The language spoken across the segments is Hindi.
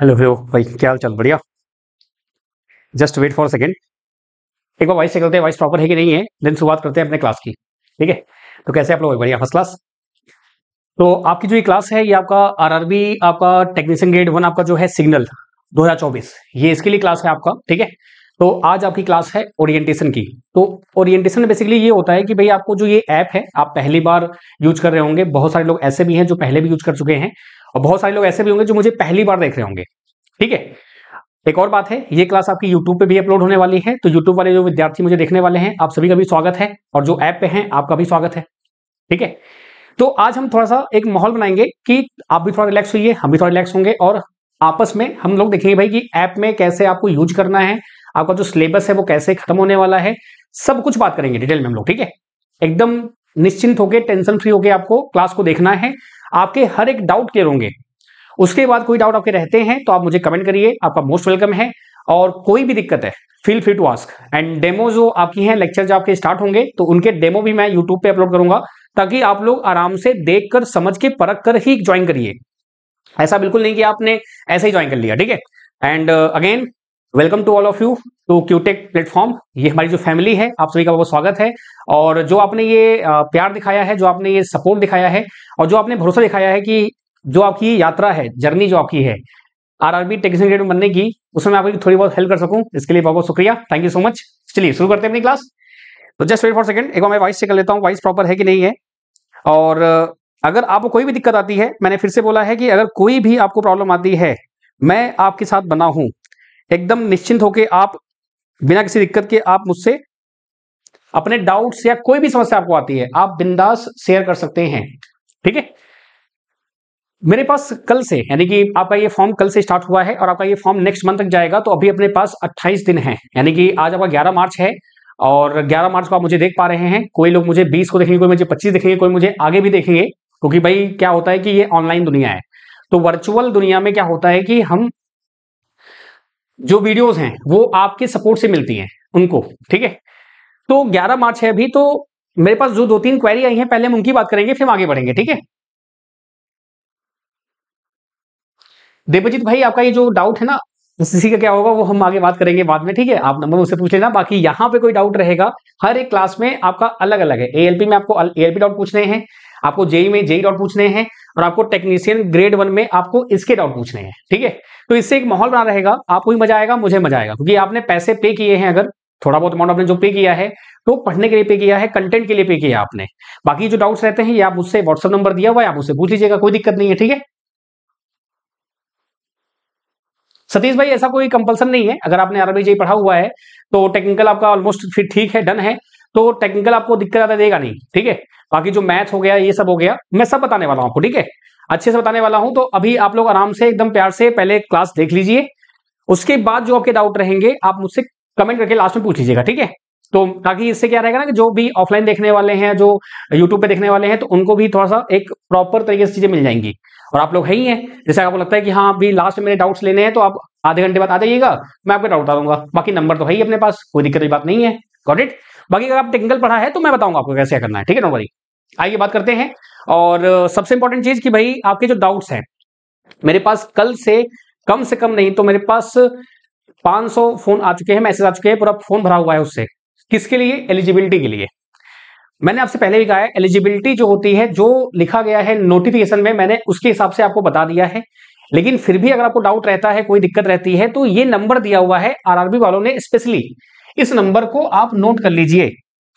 हेलो हेलो भाई क्या हाल चाल बढ़िया जस्ट वेट फॉर सेकेंड एक बार वाइस से करते हैं वॉइस प्रॉपर है कि नहीं है देन शुरुआत करते हैं अपने क्लास की ठीक है तो कैसे आप लोग बढ़िया फर्स्ट क्लास तो आपकी जो ये क्लास है ये आपका आरआरबी आपका टेक्नीशियन ग्रेड वन आपका जो है सिग्नल 2024 ये इसके लिए क्लास है आपका ठीक है तो आज आपकी क्लास है ओरिएंटेशन की तो ओरिएंटेशन बेसिकली ये होता है कि भाई आपको जो ये ऐप है आप पहली बार यूज कर रहे होंगे बहुत सारे लोग ऐसे भी हैं जो पहले भी यूज कर चुके हैं और बहुत सारे लोग ऐसे भी होंगे जो मुझे पहली बार देख रहे होंगे ठीक है एक और बात है ये क्लास आपकी यूट्यूब पे भी अपलोड होने वाली है तो यूट्यूब वाले जो विद्यार्थी मुझे देखने वाले हैं आप सभी का भी स्वागत है और जो ऐप पे हैं आपका भी स्वागत है ठीक है तो आज हम थोड़ा सा एक माहौल बनाएंगे कि आप भी थोड़ा रिलैक्स होइए हम भी थोड़ा रिलैक्स होंगे और आपस में हम लोग देखेंगे भाई कि ऐप में कैसे आपको यूज करना है आपका जो सिलेबस है वो कैसे खत्म होने वाला है सब कुछ बात करेंगे डिटेल में हम लोग ठीक है एकदम निश्चिंत होकर टेंशन फ्री होकर आपको क्लास को देखना है आपके हर एक डाउट क्लियर होंगे उसके बाद कोई डाउट आपके रहते हैं तो आप मुझे कमेंट करिए आपका मोस्ट वेलकम है और कोई भी दिक्कत है feel free to ask and demo जो आपकी हैं लेक्चर जो आपके स्टार्ट होंगे तो उनके डेमो भी मैं यूट्यूब पे अपलोड करूंगा ताकि आप लोग आराम से देख कर समझ के परख कर ही ज्वाइन करिए ऐसा बिल्कुल नहीं कि आपने ऐसे ही ज्वाइन कर लिया ठीक है and again welcome to all of you to Qtech platform ये हमारी जो फैमिली है आप सभी का बहुत स्वागत है और जो आपने ये uh, प्यार दिखाया है जो आपने ये सपोर्ट दिखाया है और जो आपने भरोसा दिखाया है कि जो आपकी यात्रा है जर्नी जो आपकी है आर आरबी टेक्निकल ग्रेड में बनने की उसमें आपकी थोड़ी बहुत हेल्प कर सकूं इसके लिए बहुत बहुत शुक्रिया थैंक यू सो मच चलिए शुरू करते हैं अपनी क्लास तो जस्ट वेट फॉर सेकंड एक बार मैं वॉइस चेक कर लेता हूँ वॉइस प्रॉपर है कि नहीं है और अगर आपको कोई भी दिक्कत आती है मैंने फिर से बोला है कि अगर कोई भी आपको प्रॉब्लम आती है मैं आपके साथ बना हूं एकदम निश्चिंत होकर आप बिना किसी दिक्कत के आप मुझसे अपने डाउट्स या कोई भी समस्या आपको आती है आप बिंदास शेयर कर सकते हैं ठीक है मेरे पास कल से यानी कि आपका ये फॉर्म कल से स्टार्ट हुआ है और आपका ये फॉर्म नेक्स्ट मंथ तक जाएगा तो अभी अपने पास 28 दिन है यानी कि आज आपका 11 मार्च है और 11 मार्च को आप मुझे देख पा रहे हैं कोई लोग मुझे 20 को देखेंगे कोई मुझे 25 देखेंगे कोई मुझे आगे भी देखेंगे क्योंकि भाई क्या होता है कि ये ऑनलाइन दुनिया है तो वर्चुअल दुनिया में क्या होता है कि हम जो वीडियोज हैं वो आपके सपोर्ट से मिलती है उनको ठीक है तो ग्यारह मार्च है अभी तो मेरे पास जो दो तीन क्वेरी आई है पहले हम उनकी बात करेंगे फिर आगे बढ़ेंगे ठीक है देवजीत भाई आपका ये जो डाउट है ना इसी का क्या होगा वो हम आगे बात करेंगे बाद में ठीक है आप नंबर उससे पूछ लेना बाकी यहाँ पे कोई डाउट रहेगा हर एक क्लास में आपका अलग अलग है एएलपी में आपको एएलपी डाउट पूछने हैं आपको जेई e e में जेई डॉट e पूछने हैं और आपको टेक्नीशियन ग्रेड वन में आपको इसके डाउट पूछने हैं ठीक है तो इससे एक माहौल बना रहेगा आपको ही मजा आएगा मुझे मजा आएगा क्योंकि आपने पैसे पे किए हैं अगर थोड़ा बहुत अमाउंट आपने जो पे किया है तो पढ़ने के लिए पे किया है कंटेंट के लिए पे किया आपने बाकी जो डाउट्स रहते हैं ये आप मुझसे व्हाट्सअप नंबर दिया हुआ है आप उससे पूछ लीजिएगा कोई दिक्कत नहीं है ठीक है सतीश भाई ऐसा कोई कंपल्सन नहीं है अगर आपने आरबी जी पढ़ा हुआ है तो टेक्निकल आपका ऑलमोस्ट फिर ठीक है डन है तो टेक्निकल आपको दिक्कत आता देगा नहीं ठीक है बाकी जो मैथ हो गया ये सब हो गया मैं सब बताने वाला हूँ आपको ठीक है अच्छे से बताने वाला हूँ तो अभी आप लोग आराम से एकदम प्यार से पहले क्लास देख लीजिए उसके बाद जो आपके डाउट रहेंगे आप मुझसे कमेंट करके लास्ट में पूछ लीजिएगा ठीक है तो ताकि इससे क्या रहेगा ना कि जो भी ऑफलाइन देखने वाले हैं जो यूट्यूब पे देखने वाले हैं तो उनको भी थोड़ा सा एक प्रॉपर तरीके से चीजें मिल जाएंगी और आप लोग है ही हैं जैसे आपको लगता है कि हाँ अभी लास्ट में मेरे डाउट्स लेने हैं तो आप आधे घंटे बाद आ जाइएगा मैं आपके डाउट बता दूंगा बाकी नंबर तो है ही अपने पास कोई दिक्कत की बात नहीं है गॉट इट बाकी अगर आप टेक्निकल पढ़ा है तो मैं बताऊंगा आपको कैसे करना है ठीक है नो भाई आइए बात करते हैं और सबसे इंपॉर्टेंट चीज कि भाई आपके जो डाउट्स हैं मेरे पास कल से कम से कम नहीं तो मेरे पास 500 फोन आ चुके हैं मैसेज आ चुके हैं पूरा फोन भरा हुआ है उससे किसके लिए एलिजिबिलिटी के लिए मैंने आपसे पहले भी कहा है एलिजिबिलिटी जो होती है जो लिखा गया है नोटिफिकेशन में मैंने उसके हिसाब से आपको बता दिया है लेकिन फिर भी अगर आपको डाउट रहता है कोई दिक्कत रहती है तो ये नंबर दिया हुआ है आरआरबी वालों ने स्पेशली इस नंबर को आप नोट कर लीजिए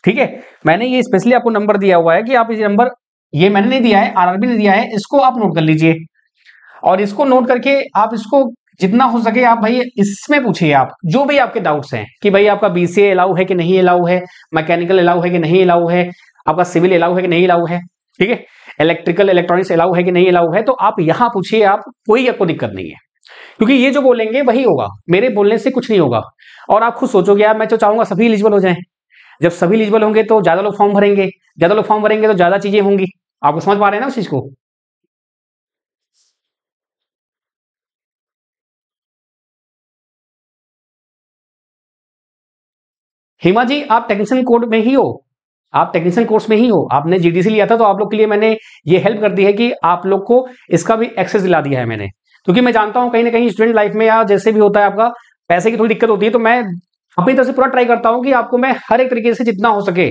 ठीक है मैंने ये स्पेशली आपको नंबर दिया हुआ है कि आप ये नंबर ये मैंने नहीं दिया है आरआरबी ने दिया है इसको आप नोट कर लीजिए और इसको नोट करके आप इसको जितना हो सके आप भाई इसमें पूछिए आप जो भी आपके डाउट्स हैं कि भाई आपका बीसीए अलाउ है कि नहीं अलाउ है मैकेनिकल अलाउ है कि नहीं अलाउ है आपका सिविल अलाउ है कि नहीं अलाउ है ठीक है इलेक्ट्रिकल इलेक्ट्रॉनिक्स अलाउ है कि नहीं अलाउ है तो आप यहां पूछिए आप कोई आपको दिक्कत नहीं है क्योंकि ये जो बोलेंगे वही होगा मेरे बोलने से कुछ नहीं होगा और आप खुद सोचोगे यार मैं तो चाहूंगा सभी इलिजिबल हो जाए जब सभी इलिजिबल होंगे तो ज्यादा लोग फॉर्म भरेंगे ज्यादा लोग फॉर्म भरेंगे तो ज्यादा चीजें होंगी आपको समझ पा रहे हैं ना उस चीज को हिमा जी आप टेक्नीशियन कोर्ट में ही हो आप टेक्नीशियन कोर्स में ही हो आपने जीडीसी लिया था तो आप लोग के लिए मैंने ये हेल्प कर दी है कि आप लोग को इसका भी एक्सेस दिला दिया है मैंने क्योंकि मैं जानता हूँ कहीं ना कहीं स्टूडेंट लाइफ में या जैसे भी होता है आपका पैसे की थोड़ी दिक्कत होती है तो मैं अपनी तरफ से पूरा ट्राई करता हूँ कि आपको मैं हर एक तरीके से जितना हो सके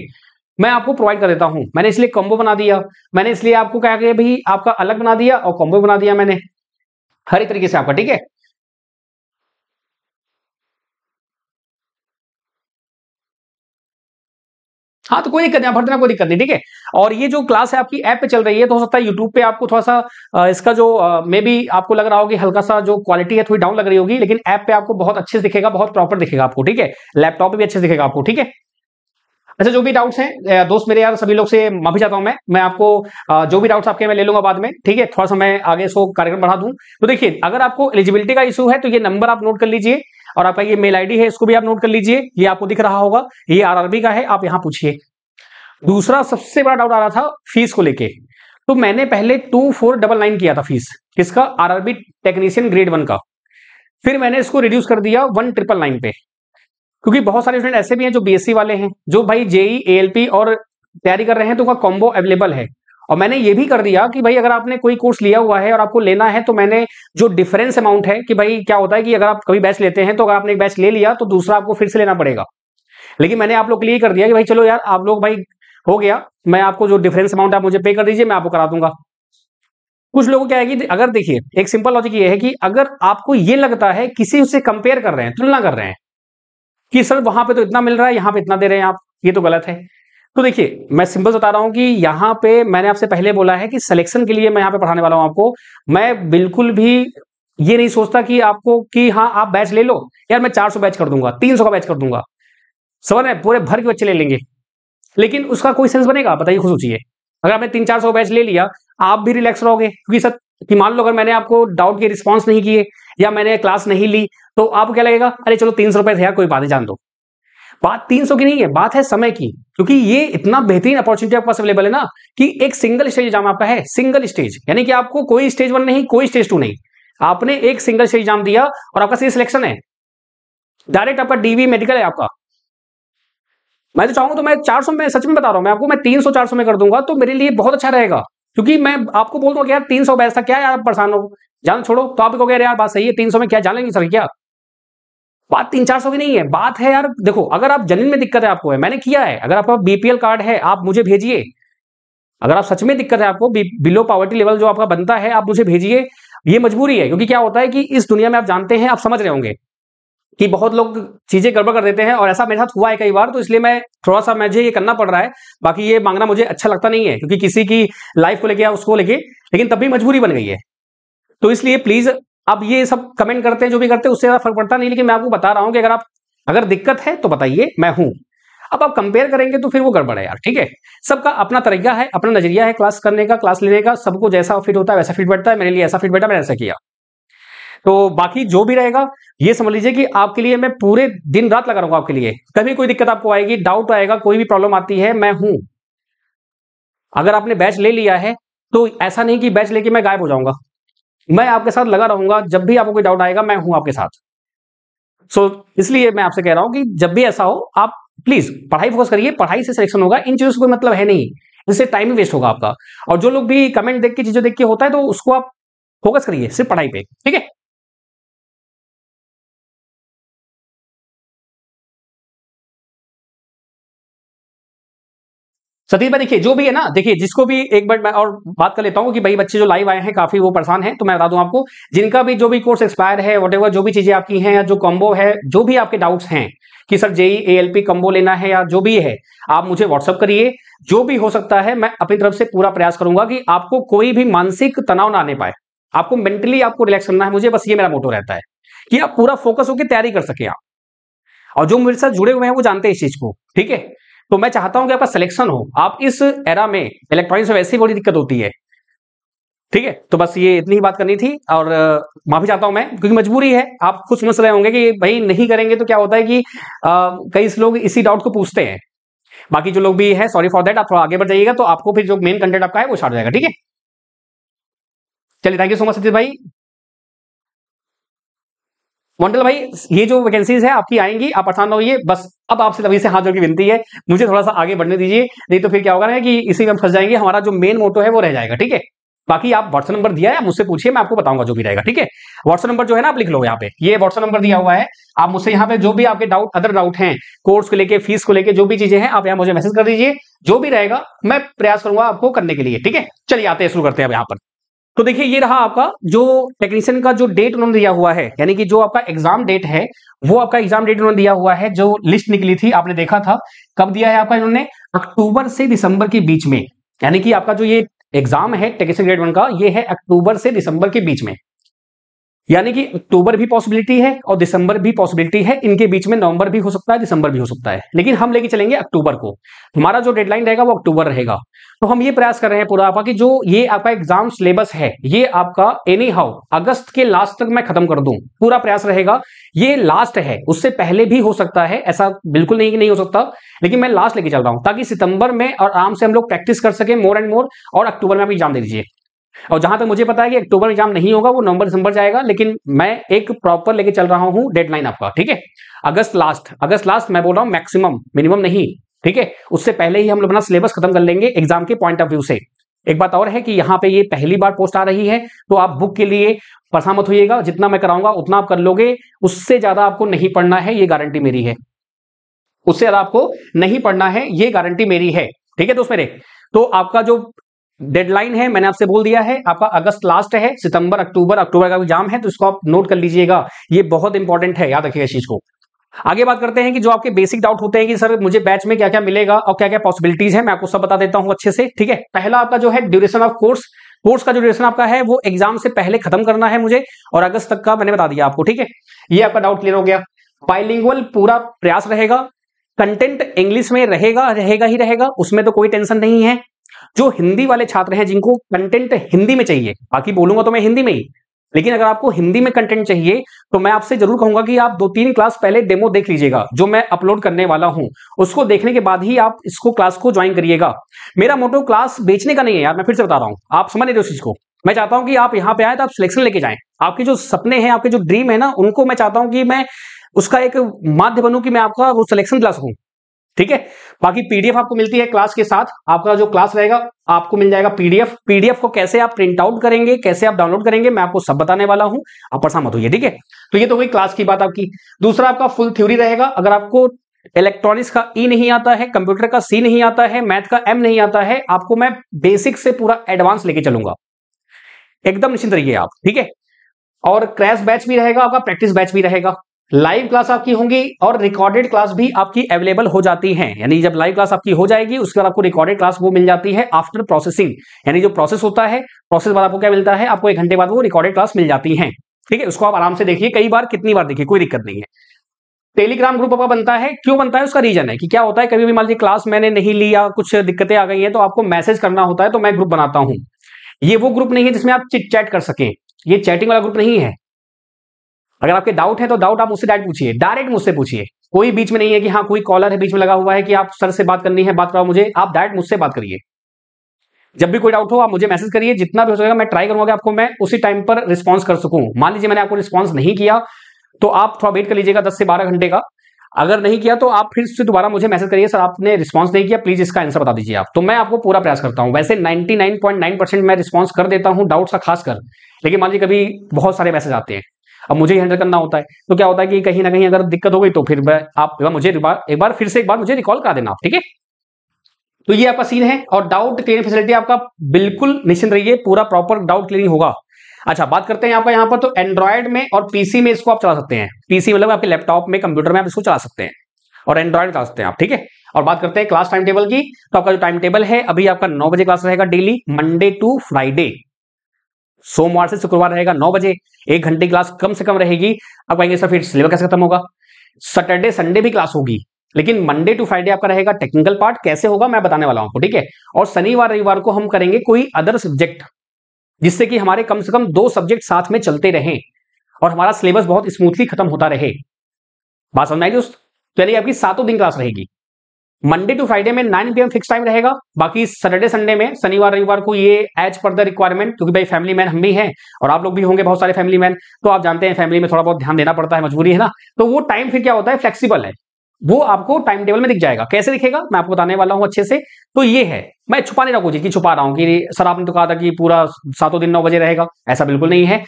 मैं आपको प्रोवाइड कर देता हूँ मैंने इसलिए कॉम्बो बना दिया मैंने इसलिए आपको क्या कि भाई आपका अलग बना दिया और कॉम्बो बना दिया मैंने हर एक तरीके से आपका ठीक है हाँ तो कोई दिक्कत नहीं भरना कोई दिक्कत नहीं ठीक है और ये जो क्लास है आपकी ऐप पे चल रही है तो हो सकता है यूट्यूब पे आपको थोड़ा सा इसका जो मे भी आपको लग रहा होगी हल्का सा जो क्वालिटी है थोड़ी डाउन लग रही होगी लेकिन ऐप पे आपको बहुत अच्छे से दिखेगा बहुत प्रॉपर दिखेगा आपको ठीक है लैपटॉप पे भी अच्छे से दिखेगा आपको ठीक है अच्छा जो भी डाउट्स हैं दोस्त मेरे यार सभी लोग से माफी चाहता हूं मैं मैं आपको जो भी डाउट्स आपके मैं ले लूंगा बाद में ठीक है थोड़ा सा मैं आगे इसको कार्यक्रम बढ़ा दूं तो देखिए अगर आपको एलिजिबिलिटी का इशू है तो ये नंबर आप नोट कर लीजिए और आपका ये मेल आईडी है इसको भी आप नोट कर लीजिए ये आपको दिख रहा होगा ये आरआरबी का है आप यहां पूछिए दूसरा सबसे बड़ा डाउट आ रहा था फीस को लेके तो मैंने पहले टू फोर डबल नाइन किया था फीस किसका आरआरबी टेक्नीशियन ग्रेड वन का फिर मैंने इसको रिड्यूस कर दिया वन ट्रिपल नाइन पे क्योंकि बहुत सारे स्टूडेंट ऐसे भी हैं जो बीएससी वाले हैं जो भाई जेई एएलपी e और तैयारी कर रहे हैं तो उनका कॉम्बो अवेलेबल है और मैंने ये भी कर दिया कि भाई अगर आपने कोई कोर्स लिया हुआ है और आपको लेना है तो मैंने जो डिफरेंस अमाउंट है कि भाई क्या होता है कि अगर आप कभी बैच लेते हैं तो अगर आपने एक बैच ले लिया तो दूसरा आपको फिर से लेना पड़ेगा लेकिन मैंने आप लोग के लिए कर दिया कि भाई चलो यार आप लोग भाई हो गया मैं आपको जो डिफरेंस अमाउंट आप मुझे पे कर दीजिए मैं आपको करा दूंगा कुछ लोगों क्या है कि अगर देखिए एक सिंपल लॉजिक ये है कि अगर आपको ये लगता है किसी उससे कंपेयर कर रहे हैं तुलना कर रहे हैं कि सर वहां पे तो इतना मिल रहा है यहाँ पे इतना दे रहे हैं आप ये तो गलत है तो देखिए मैं सिंपल बता रहा हूं कि यहाँ पे मैंने आपसे पहले बोला है कि सिलेक्शन के लिए मैं यहाँ पे पढ़ाने वाला हूं आपको मैं बिल्कुल भी ये नहीं सोचता कि आपको कि हाँ आप बैच ले लो यार मैं 400 बैच कर दूंगा 300 का बैच कर दूंगा समझ रहे पूरे भर के बच्चे ले लेंगे लेकिन उसका कोई सेंस बनेगा बताइए खुद सोचिए अगर आपने तीन चार सौ बैच ले लिया आप भी रिलैक्स रहोगे क्योंकि सर कि मान लो अगर मैंने आपको डाउट के रिस्पॉन्स नहीं किए या मैंने क्लास नहीं ली तो आपको क्या लगेगा अरे चलो तीन सौ रुपए थे यार कोई बात नहीं जान दो बात 300 की नहीं है बात है समय की क्योंकि ये इतना बेहतरीन अपॉर्चुनिटी आपके पास अवेलेबल है ना कि एक सिंगल स्टेज एग्जाम आपका है सिंगल स्टेज यानी कि आपको कोई स्टेज वन नहीं कोई स्टेज टू नहीं आपने एक सिंगल स्टेज एग्जाम दिया और आपका सही सिलेक्शन है डायरेक्ट आपका डीवी मेडिकल है आपका मैं तो चाहूंगा तो मैं सौ में सच में बता रहा हूं मैं आपको मैं चार सौ में कर दूंगा तो मेरे लिए बहुत अच्छा रहेगा क्योंकि मैं आपको बोल दूंगा यार तीन सौ बैस था क्या यार परेशान हो जान छोड़ो तो आप रहे यार बात सही है तीन सौ में क्या जान लेंगे सर क्या बात तीन चार सौ की नहीं है बात है यार देखो अगर आप जनिन में दिक्कत है आपको है मैंने किया है अगर आपका बीपीएल कार्ड है आप मुझे भेजिए अगर आप सच में दिक्कत है आपको बिलो पॉवर्टी लेवल जो आपका बनता है आप मुझे भेजिए ये मजबूरी है क्योंकि क्या होता है कि इस दुनिया में आप जानते हैं आप समझ रहे होंगे कि बहुत लोग चीजें गड़बड़ कर देते हैं और ऐसा मेरे साथ हुआ है कई बार तो इसलिए मैं थोड़ा सा मुझे ये करना पड़ रहा है बाकी ये मांगना मुझे अच्छा लगता नहीं है क्योंकि किसी की लाइफ को लेके या उसको लेके लेकिन तब भी मजबूरी बन गई है तो इसलिए प्लीज अब ये सब कमेंट करते हैं जो भी करते हैं उससे ज़्यादा फर्क पड़ता नहीं लेकिन मैं आपको बता रहा हूं कि अगर आप अगर दिक्कत है तो बताइए मैं हूं अब आप कंपेयर करेंगे तो फिर वो गड़बड़ है यार ठीक है सबका अपना तरीका है अपना नजरिया है क्लास करने का क्लास लेने का सबको जैसा फिट होता है वैसा फिट बैठता है मेरे लिए ऐसा फिट बैठा मैंने ऐसा किया तो बाकी जो भी रहेगा ये समझ लीजिए कि आपके लिए मैं पूरे दिन रात लगा रहूंगा आपके लिए कभी कोई दिक्कत आपको आएगी डाउट आएगा कोई भी प्रॉब्लम आती है मैं हूं अगर आपने बैच ले लिया है तो ऐसा नहीं कि बैच लेके मैं गायब हो जाऊंगा मैं आपके साथ लगा रहूंगा जब भी आपको कोई डाउट आएगा मैं हूं आपके साथ सो so, इसलिए मैं आपसे कह रहा हूं कि जब भी ऐसा हो आप प्लीज पढ़ाई फोकस करिए पढ़ाई से सिलेक्शन होगा इन चीजों से कोई मतलब है नहीं इससे टाइम ही वेस्ट होगा आपका और जो लोग भी कमेंट देख के चीजें देख के होता है तो उसको आप फोकस करिए सिर्फ पढ़ाई पे ठीक है सतीश भाई देखिए जो भी है ना देखिए जिसको भी एक बार मैं और बात कर लेता हूँ कि भाई बच्चे जो लाइव आए हैं काफी वो परेशान हैं तो मैं बता दूं आपको जिनका भी जो भी कोर्स एक्सपायर है वट जो भी चीजें आपकी हैं या जो कॉम्बो है जो भी आपके डाउट्स हैं कि sir JE A L P combo लेना है या जो भी है आप मुझे व्हाट्सअप करिए जो भी हो सकता है मैं अपनी तरफ से पूरा प्रयास करूंगा कि आपको कोई भी मानसिक तनाव ना आने पाए आपको मेंटली आपको रिलैक्स करना है मुझे बस ये मेरा मोटो रहता है कि आप पूरा फोकस होकर तैयारी कर सके आप और जो मेरे साथ जुड़े हुए हैं वो जानते हैं इस चीज को ठीक है तो मैं चाहता हूं कि आपका सिलेक्शन हो आप इस एरा में इलेक्ट्रॉनिक्स में वैसे ही बड़ी दिक्कत होती है ठीक है तो बस ये इतनी ही बात करनी थी और माफी चाहता हूं मैं क्योंकि मजबूरी है आप खुद समझ रहे होंगे कि भाई नहीं करेंगे तो क्या होता है कि कई लोग इसी डाउट को पूछते हैं बाकी जो लोग भी है सॉरी फॉर देट आप थोड़ा आगे बढ़ जाइएगा तो आपको फिर जो मेन कंटेंट आपका है वो छाट जाएगा ठीक है चलिए थैंक यू सो मच सचिव भाई मंडल भाई ये जो वैकेंसीज है आपकी आएंगी आप आसान रहिए बस अब आपसे तभी से हाथ जोड़ की विनती है मुझे थोड़ा सा आगे बढ़ने दीजिए नहीं तो फिर क्या होगा ना कि इसी में हम फंस जाएंगे हमारा जो मेन मोटो है वो रह जाएगा ठीक है बाकी आप व्हाट्सएप नंबर दिया है मुझसे पूछिए मैं आपको बताऊंगा जो भी रहेगा ठीक है व्हाट्सएप नंबर जो है ना आप लिख लो यहाँ पे ये व्हाट्सएप नंबर दिया हुआ है आप मुझसे यहाँ पे जो भी आपके डाउट अदर डाउट हैं कोर्स को लेके फीस को लेके जो भी चीजें हैं आप यहाँ मुझे मैसेज कर दीजिए जो भी रहेगा मैं प्रयास करूंगा आपको करने के लिए ठीक है चलिए आते हैं शुरू करते हैं अब यहाँ पर तो देखिए ये रहा आपका जो टेक्नीशियन का जो डेट उन्होंने दिया हुआ है यानी कि जो आपका एग्जाम डेट है वो आपका एग्जाम डेट उन्होंने दिया हुआ है जो लिस्ट निकली थी आपने देखा था कब दिया है आपका इन्होंने अक्टूबर से दिसंबर के बीच में यानी कि आपका जो ये एग्जाम है टेक्नीशियन ग्रेड वन का ये है अक्टूबर से दिसंबर के बीच में यानी कि अक्टूबर भी पॉसिबिलिटी है और दिसंबर भी पॉसिबिलिटी है इनके बीच में नवंबर भी हो सकता है दिसंबर भी हो सकता है लेकिन हम लेके चलेंगे अक्टूबर को हमारा जो डेडलाइन रहेगा वो अक्टूबर रहेगा तो हम ये प्रयास कर रहे हैं पूरा आपका कि जो ये आपका एग्जाम सिलेबस है ये आपका एनी हाउ अगस्त के लास्ट तक मैं खत्म कर दू पूरा प्रयास रहेगा ये लास्ट है उससे पहले भी हो सकता है ऐसा बिल्कुल नहीं नहीं हो सकता लेकिन मैं लास्ट लेके चल रहा हूं ताकि सितंबर में और आराम से हम लोग प्रैक्टिस कर सके मोर एंड मोर और अक्टूबर में आप एग्जाम दे दीजिए और जहां तक मुझे पता है कि अक्टूबर एग्जाम नहीं होगा वो नवंबर दिसंबर जाएगा लेकिन मैं एक प्रॉपर लेके चल रहा हूं डेडलाइन आपका ठीक है अगस्त लास्ट अगस्त लास्ट मैं बोल रहा हूं मैक्सिमम मिनिमम नहीं ठीक है उससे पहले ही हम लोग अपना सिलेबस खत्म कर लेंगे एग्जाम के पॉइंट ऑफ व्यू से एक बात और है कि यहाँ पे ये पहली बार पोस्ट आ रही है तो आप बुक के लिए परेशान मत होइएगा जितना मैं कराऊंगा उतना आप कर लोगे उससे ज्यादा आपको नहीं पढ़ना है ये गारंटी मेरी है उससे ज्यादा आपको नहीं पढ़ना है ये गारंटी मेरी है ठीक है दोस्त मेरे तो आपका जो डेडलाइन है मैंने आपसे बोल दिया है आपका अगस्त लास्ट है सितंबर अक्टूबर अक्टूबर का एग्जाम है तो इसको आप नोट कर लीजिएगा ये बहुत इंपॉर्टेंट है याद रखिएगा इस चीज को आगे बात करते हैं कि जो आपके बेसिक डाउट होते हैं कि सर मुझे बैच में क्या क्या मिलेगा और क्या क्या पॉसिबिलिटीज है मैं आपको सब बता देता हूं अच्छे से ठीक है पहला आपका जो है ड्यूरेशन ऑफ कोर्स कोर्स का जो ड्यूरेशन आपका है वो एग्जाम से पहले खत्म करना है मुझे और अगस्त तक का मैंने बता दिया आपको ठीक है ये आपका डाउट क्लियर हो गया बाइलिंगुअल पूरा प्रयास रहेगा कंटेंट इंग्लिश में रहेगा रहेगा ही रहेगा उसमें तो कोई टेंशन नहीं है जो हिंदी वाले छात्र हैं जिनको कंटेंट हिंदी में चाहिए बाकी बोलूंगा तो मैं हिंदी में ही लेकिन अगर आपको हिंदी में कंटेंट चाहिए तो मैं आपसे जरूर कहूंगा कि आप दो तीन क्लास पहले डेमो देख लीजिएगा जो मैं अपलोड करने वाला हूं उसको देखने के बाद ही आप इसको क्लास को ज्वाइन करिएगा मेरा मोटो क्लास बेचने का नहीं है यार मैं फिर से बता रहा हूं आप समझ नहीं रहे उस चीज को मैं चाहता हूं कि आप यहाँ पे आए तो आप सिलेक्शन लेके जाए आपके जो सपने हैं आपके जो ड्रीम है ना उनको मैं चाहता हूं कि मैं उसका एक माध्यम बनू कि मैं आपका वो सिलेक्शन दिला सकूं ठीक है बाकी पीडीएफ आपको मिलती है क्लास के साथ आपका जो क्लास रहेगा आपको मिल जाएगा पीडीएफ पीडीएफ को कैसे आप प्रिंट आउट करेंगे कैसे आप डाउनलोड करेंगे मैं आपको सब बताने वाला हूं आप परसा मत होइए ठीक है तो ये तो हुई क्लास की बात आपकी दूसरा आपका फुल थ्योरी रहेगा अगर आपको इलेक्ट्रॉनिक्स का ई e नहीं आता है कंप्यूटर का सी नहीं आता है मैथ का एम नहीं आता है आपको मैं बेसिक से पूरा एडवांस लेके चलूंगा एकदम निश्चिंत रहिए आप ठीक है और क्रैश बैच भी रहेगा आपका प्रैक्टिस बैच भी रहेगा लाइव क्लास आपकी होंगी और रिकॉर्डेड क्लास भी आपकी अवेलेबल हो जाती है यानी जब लाइव क्लास आपकी हो जाएगी उसके बाद आपको रिकॉर्डेड क्लास वो मिल जाती है आफ्टर प्रोसेसिंग यानी जो प्रोसेस होता है प्रोसेस बाद आपको क्या मिलता है आपको एक घंटे बाद वो रिकॉर्डेड क्लास मिल जाती है ठीक है उसको आप आराम से देखिए कई बार कितनी बार देखिए कोई दिक्कत नहीं है टेलीग्राम ग्रुप आपका बनता है क्यों बनता है उसका रीजन है कि क्या होता है कभी भी मान लीजिए क्लास मैंने नहीं लिया कुछ दिक्कतें आ गई हैं तो आपको मैसेज करना होता है तो मैं ग्रुप बनाता हूं ये वो ग्रुप नहीं है जिसमें आप चिट चैट कर सके ये चैटिंग वाला ग्रुप नहीं है अगर आपके डाउट है तो डाउट आप मुझसे डायरेक्ट पूछिए डायरेक्ट मुझसे पूछिए कोई बीच में नहीं है कि हाँ कोई कॉलर है बीच में लगा हुआ है कि आप सर से बात करनी है बात कराओ मुझे आप डायरेक्ट मुझसे बात करिए जब भी कोई डाउट हो आप मुझे मैसेज करिए जितना भी हो सकेगा मैं ट्राई करूंगा आपको मैं उसी टाइम पर रिस्पॉन्स कर सकूं मान लीजिए मैंने आपको रिस्पॉन्स नहीं किया तो आप थोड़ा वेट कर लीजिएगा दस से बारह घंटे का अगर नहीं किया तो आप फिर से दोबारा मुझे मैसेज करिए सर आपने रिस्पॉन्स नहीं किया प्लीज इसका आंसर बता दीजिए आप तो मैं आपको पूरा प्रयास करता हूं वैसे 99.9 परसेंट मैं रिस्पॉन्स कर देता हूं डाउट्स का खासकर लेकिन मान लीजिए कभी बहुत सारे मैसेज आते हैं अब मुझे हैंडल करना होता है तो क्या होता है कि कहीं ना कहीं अगर दिक्कत हो गई तो फिर आप मुझे एक बार, एक बार फिर से एक बार मुझे रिकॉल करा देना आप ठीक है तो ये आपका सीन है और डाउट क्लियरिंग फैसिलिटी आपका बिल्कुल निश्चिंत रहिए पूरा प्रॉपर डाउट क्लियरिंग होगा अच्छा बात करते हैं आपका यहाँ पर तो एंड्रॉइड में और पीसी में इसको आप चला सकते हैं पीसी मतलब आपके लैपटॉप में कंप्यूटर में आप इसको चला सकते हैं और एंड्रॉइड चला सकते हैं आप ठीक है और बात करते हैं क्लास टाइम टेबल की तो आपका जो टाइम टेबल है अभी आपका नौ बजे क्लास रहेगा डेली मंडे टू फ्राइडे सोमवार से शुक्रवार रहेगा नौ बजे एक घंटे क्लास कम से कम रहेगी अब कहेंगे सर फिर सिलेबस कैसे खत्म होगा सैटरडे संडे भी क्लास होगी लेकिन मंडे टू फ्राइडे आपका रहेगा टेक्निकल पार्ट कैसे होगा मैं बताने वाला हूं आपको ठीक है और शनिवार रविवार को हम करेंगे कोई अदर सब्जेक्ट जिससे कि हमारे कम से कम दो सब्जेक्ट साथ में चलते रहें और हमारा सिलेबस बहुत स्मूथली खत्म होता रहे बात समझ आई दोस्त चलिए तो आपकी सातों दिन क्लास रहेगी मंडे टू फ्राइडे में 9 पीएम फिक्स टाइम रहेगा बाकी सैटरडे संडे में शनिवार रविवार को ये एज पर द रिक्वायरमेंट क्योंकि भाई फैमिली मैन हम भी हैं और आप लोग भी होंगे बहुत सारे फैमिली मैन तो आप जानते हैं फैमिली में थोड़ा बहुत ध्यान देना पड़ता है मजबूरी है ना तो वो टाइम फिर क्या होता है फ्लेक्सिबल है वो आपको टाइम टेबल में दिख जाएगा कैसे दिखेगा मैं आपको बताने वाला हूँ अच्छे से तो ये है मैं छुपा नहीं रखू जी की छुपा रहा हूँ कि सर आपने तो कहा था कि पूरा सातों दिन नौ बजे रहेगा ऐसा बिल्कुल नहीं है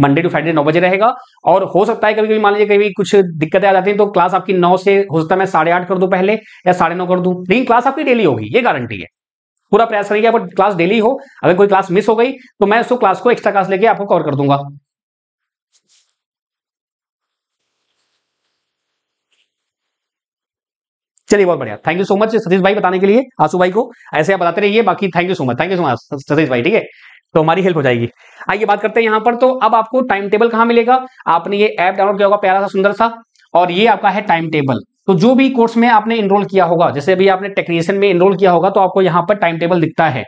मंडे टू फ्राइडे नौ बजे रहेगा और हो सकता है कभी कभी मान लीजिए कभी कुछ दिक्कतें आ जाती हैं तो क्लास आपकी नौ से हो सकता है मैं साढ़े आठ कर दूँ पहले या साढ़े नौ कर दूँ लेकिन क्लास आपकी डेली होगी ये गारंटी है पूरा प्रयास करेंगे आपको क्लास डेली हो अगर कोई क्लास मिस हो गई तो मैं उसको क्लास को एक्स्ट्रा क्लास लेके आपको कवर कर दूंगा चलिए बहुत बढ़िया thank you so much Satish भाई बताने के लिए आसू भाई को ऐसे आप बताते रहिए बाकी thank you so much thank you so much Satish भाई ठीक है तो हमारी हेल्प हो जाएगी आइए बात करते हैं यहाँ पर तो अब आपको टाइम टेबल कहाँ मिलेगा आपने ये ऐप डाउनलोड किया होगा प्यारा सा सुंदर सा और ये आपका है टाइम टेबल तो जो भी कोर्स में आपने इनरोल किया होगा जैसे अभी आपने टेक्नीशियन में इनरोल किया होगा तो आपको यहाँ पर टाइम टेबल दिखता है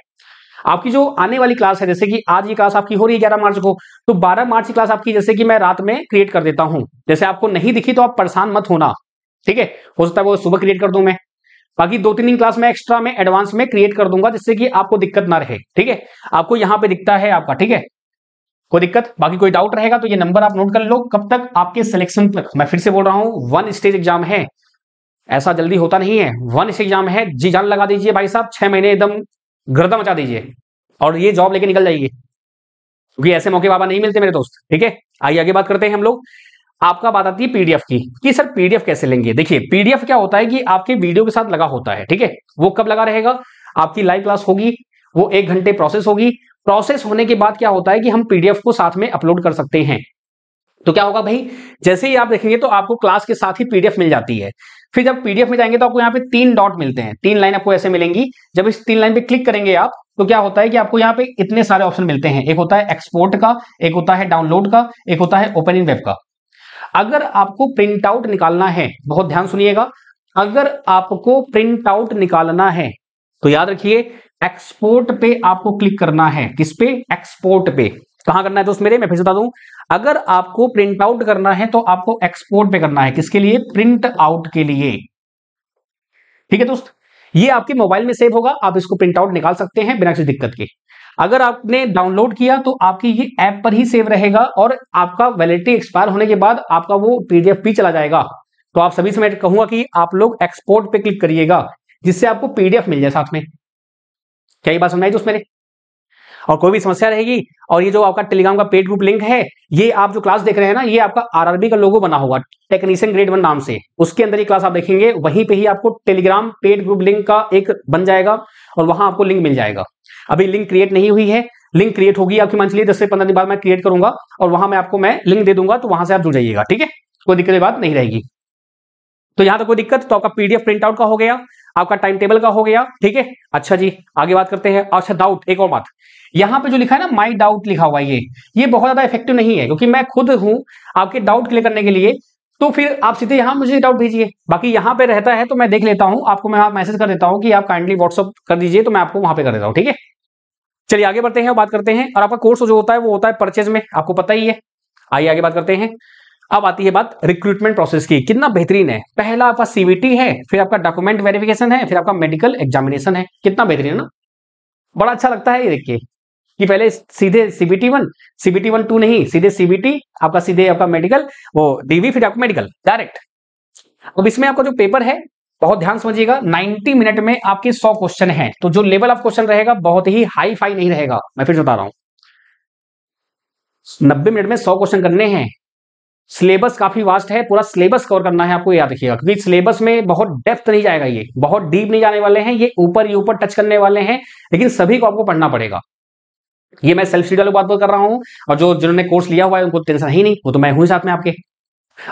आपकी जो आने वाली क्लास है जैसे कि आज ये क्लास आपकी हो रही है ग्यारह मार्च को तो बारह मार्च की क्लास आपकी जैसे कि मैं रात में क्रिएट कर देता हूँ जैसे आपको नहीं दिखी तो आप परेशान मत होना ठीक है हो सकता है वो सुबह क्रिएट कर दूं मैं बाकी दो तीन दिन क्लास में एक्स्ट्रा में एडवांस में क्रिएट कर दूंगा जिससे कि आपको दिक्कत ना रहे ठीक है आपको यहाँ पे दिखता है आपका ठीक है कोई दिक्कत बाकी कोई डाउट रहेगा तो ये नंबर आप नोट कर लो कब तक आपके सिलेक्शन तक मैं फिर से बोल रहा हूँ वन स्टेज एग्जाम है ऐसा जल्दी होता नहीं है वन स्टेज एग्जाम है जी जान लगा दीजिए भाई साहब छह महीने एकदम गर्दा मचा दीजिए और ये जॉब लेके निकल जाइए क्योंकि ऐसे मौके बाबा नहीं मिलते मेरे दोस्त ठीक है आइए आगे बात करते हैं हम लोग आपका बात आती है पीडीएफ की कि सर पीडीएफ कैसे लेंगे देखिए पीडीएफ क्या होता है कि आपके वीडियो के साथ लगा होता है ठीक है वो कब लगा रहेगा आपकी लाइव क्लास होगी वो एक घंटे प्रोसेस होगी प्रोसेस होने के बाद क्या होता है कि हम पीडीएफ को साथ में अपलोड कर सकते हैं तो क्या होगा भाई जैसे ही आप देखेंगे तो आपको क्लास के साथ ही पीडीएफ मिल जाती है फिर जब पीडीएफ में जाएंगे तो आपको यहाँ पे तीन डॉट मिलते हैं तीन लाइन आपको ऐसे मिलेंगी जब इस तीन लाइन पे क्लिक करेंगे आप तो क्या होता है कि आपको यहाँ पे इतने सारे ऑप्शन मिलते हैं एक होता है एक्सपोर्ट का एक होता है डाउनलोड का एक होता है ओपन इन वेब का अगर आपको प्रिंट आउट निकालना है बहुत ध्यान सुनिएगा अगर आपको प्रिंट आउट निकालना है तो याद रखिए एक्सपोर्ट पे आपको क्लिक करना है किस पे एक्सपोर्ट पे कहां करना है दोस्त मेरे मैं फिर बता दूं अगर आपको प्रिंट आउट करना है तो आपको एक्सपोर्ट पे करना है किसके लिए प्रिंट आउट के लिए ठीक है दोस्त ये आपके मोबाइल में सेव होगा आप इसको प्रिंट आउट निकाल सकते हैं बिना किसी दिक्कत के अगर आपने डाउनलोड किया तो आपकी ये ऐप पर ही सेव रहेगा और आपका वैलिडिटी एक्सपायर होने के बाद आपका वो पीडीएफ भी चला जाएगा तो आप सभी से मैं कहूंगा कि आप लोग एक्सपोर्ट पे क्लिक करिएगा जिससे आपको पीडीएफ मिल जाए साथ में क्या ये बात समझाई दोस्त मेरे और कोई भी समस्या रहेगी और ये जो आपका टेलीग्राम का पेड ग्रुप लिंक है ये आप जो क्लास देख रहे हैं ना ये आपका आरआरबी का लोगो बना होगा टेक्नीशियन ग्रेड वन नाम से उसके अंदर ये क्लास आप देखेंगे वहीं पे ही आपको टेलीग्राम पेड ग्रुप लिंक का एक बन जाएगा और वहां आपको लिंक मिल जाएगा अभी लिंक क्रिएट नहीं हुई है लिंक क्रिएट होगी आपकी मान चलिए दस से पंद्रह दिन बाद मैं क्रिएट करूंगा और वहां मैं आपको मैं लिंक दे दूंगा तो वहां से आप जुड़ जाइएगा ठीक है कोई दिक्कत बात नहीं रहेगी तो यहाँ तक कोई दिक्कत तो आपका पीडीएफ प्रिंट आउट का हो गया आपका टाइम टेबल का हो गया ठीक है अच्छा जी आगे बात करते हैं अच्छा डाउट एक और बात यहाँ पे जो लिखा है ना माई डाउट लिखा हुआ ये ये बहुत ज्यादा इफेक्टिव नहीं है क्योंकि मैं खुद हूं आपके डाउट क्लियर करने के लिए तो फिर आप सीधे यहाँ मुझे डाउट भेजिए बाकी यहाँ पे रहता है तो मैं देख लेता हूँ आपको मैं मैसेज कर देता हूँ कि आप काइंडली व्हाट्सअप कर दीजिए तो मैं आपको वहां पर कर देता हूँ ठीक है चलिए आगे बढ़ते हैं और बात करते हैं और आपका कोर्स जो होता है वो होता है परचेज में आपको पता ही है आइए आगे बात करते हैं अब आती है बात रिक्रूटमेंट प्रोसेस की कितना बेहतरीन है पहला आपका सीवीटी है फिर आपका डॉक्यूमेंट वेरिफिकेशन है फिर आपका मेडिकल एग्जामिनेशन है कितना बेहतरीन है ना बड़ा अच्छा लगता है ये देखिए कि पहले सीधे CBT one CBT one two नहीं सीधे सीबीटी आपका सीधे आपका मेडिकल वो डीवी फिर आपका मेडिकल डायरेक्ट अब इसमें आपका जो पेपर है बहुत ध्यान समझिएगा 90 मिनट में आपके 100 क्वेश्चन हैं तो जो लेवल ऑफ क्वेश्चन रहेगा बहुत ही हाई फाई नहीं रहेगा मैं फिर बता रहा हूं 90 मिनट में 100 क्वेश्चन करने हैं सिलेबस काफी वास्ट है पूरा सिलेबस कवर करना है आपको याद रखिएगा क्योंकि सिलेबस में बहुत डेप्थ नहीं जाएगा ये बहुत डीप नहीं जाने वाले हैं ये ऊपर ही ऊपर टच करने वाले हैं लेकिन सभी को आपको पढ़ना पड़ेगा ये मैं सेल्फ स्टडी वाली बात कर रहा हूं और जो जिन्होंने कोर्स लिया हुआ है उनको टेंशन ही नहीं वो तो मैं हूं साथ में आपके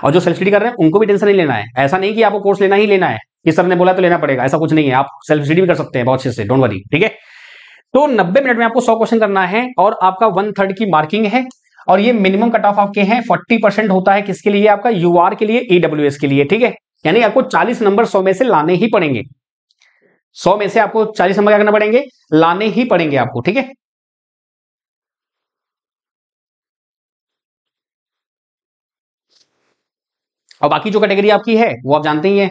और जो सेल्फ स्टडी कर रहे हैं उनको भी टेंशन नहीं लेना है ऐसा नहीं कि आपको कोर्स लेना ही लेना है कि सर ने बोला तो लेना पड़ेगा ऐसा कुछ नहीं है आप सेल्फ स्टडी भी कर सकते हैं बहुत अच्छे से डोंट वरी ठीक है तो 90 मिनट में आपको 100 क्वेश्चन करना है और आपका वन थर्ड की मार्किंग है और ये मिनिमम कट ऑफ आपके हैं फोर्टी परसेंट होता है किसके लिए आपका यू के लिए ईडब्ल्यू के लिए ठीक है यानी आपको चालीस नंबर सौ में से लाने ही पड़ेंगे सौ में से आपको चालीस नंबर क्या करना पड़ेंगे लाने ही पड़ेंगे आपको ठीक है और बाकी जो कैटेगरी आपकी है वो आप जानते ही है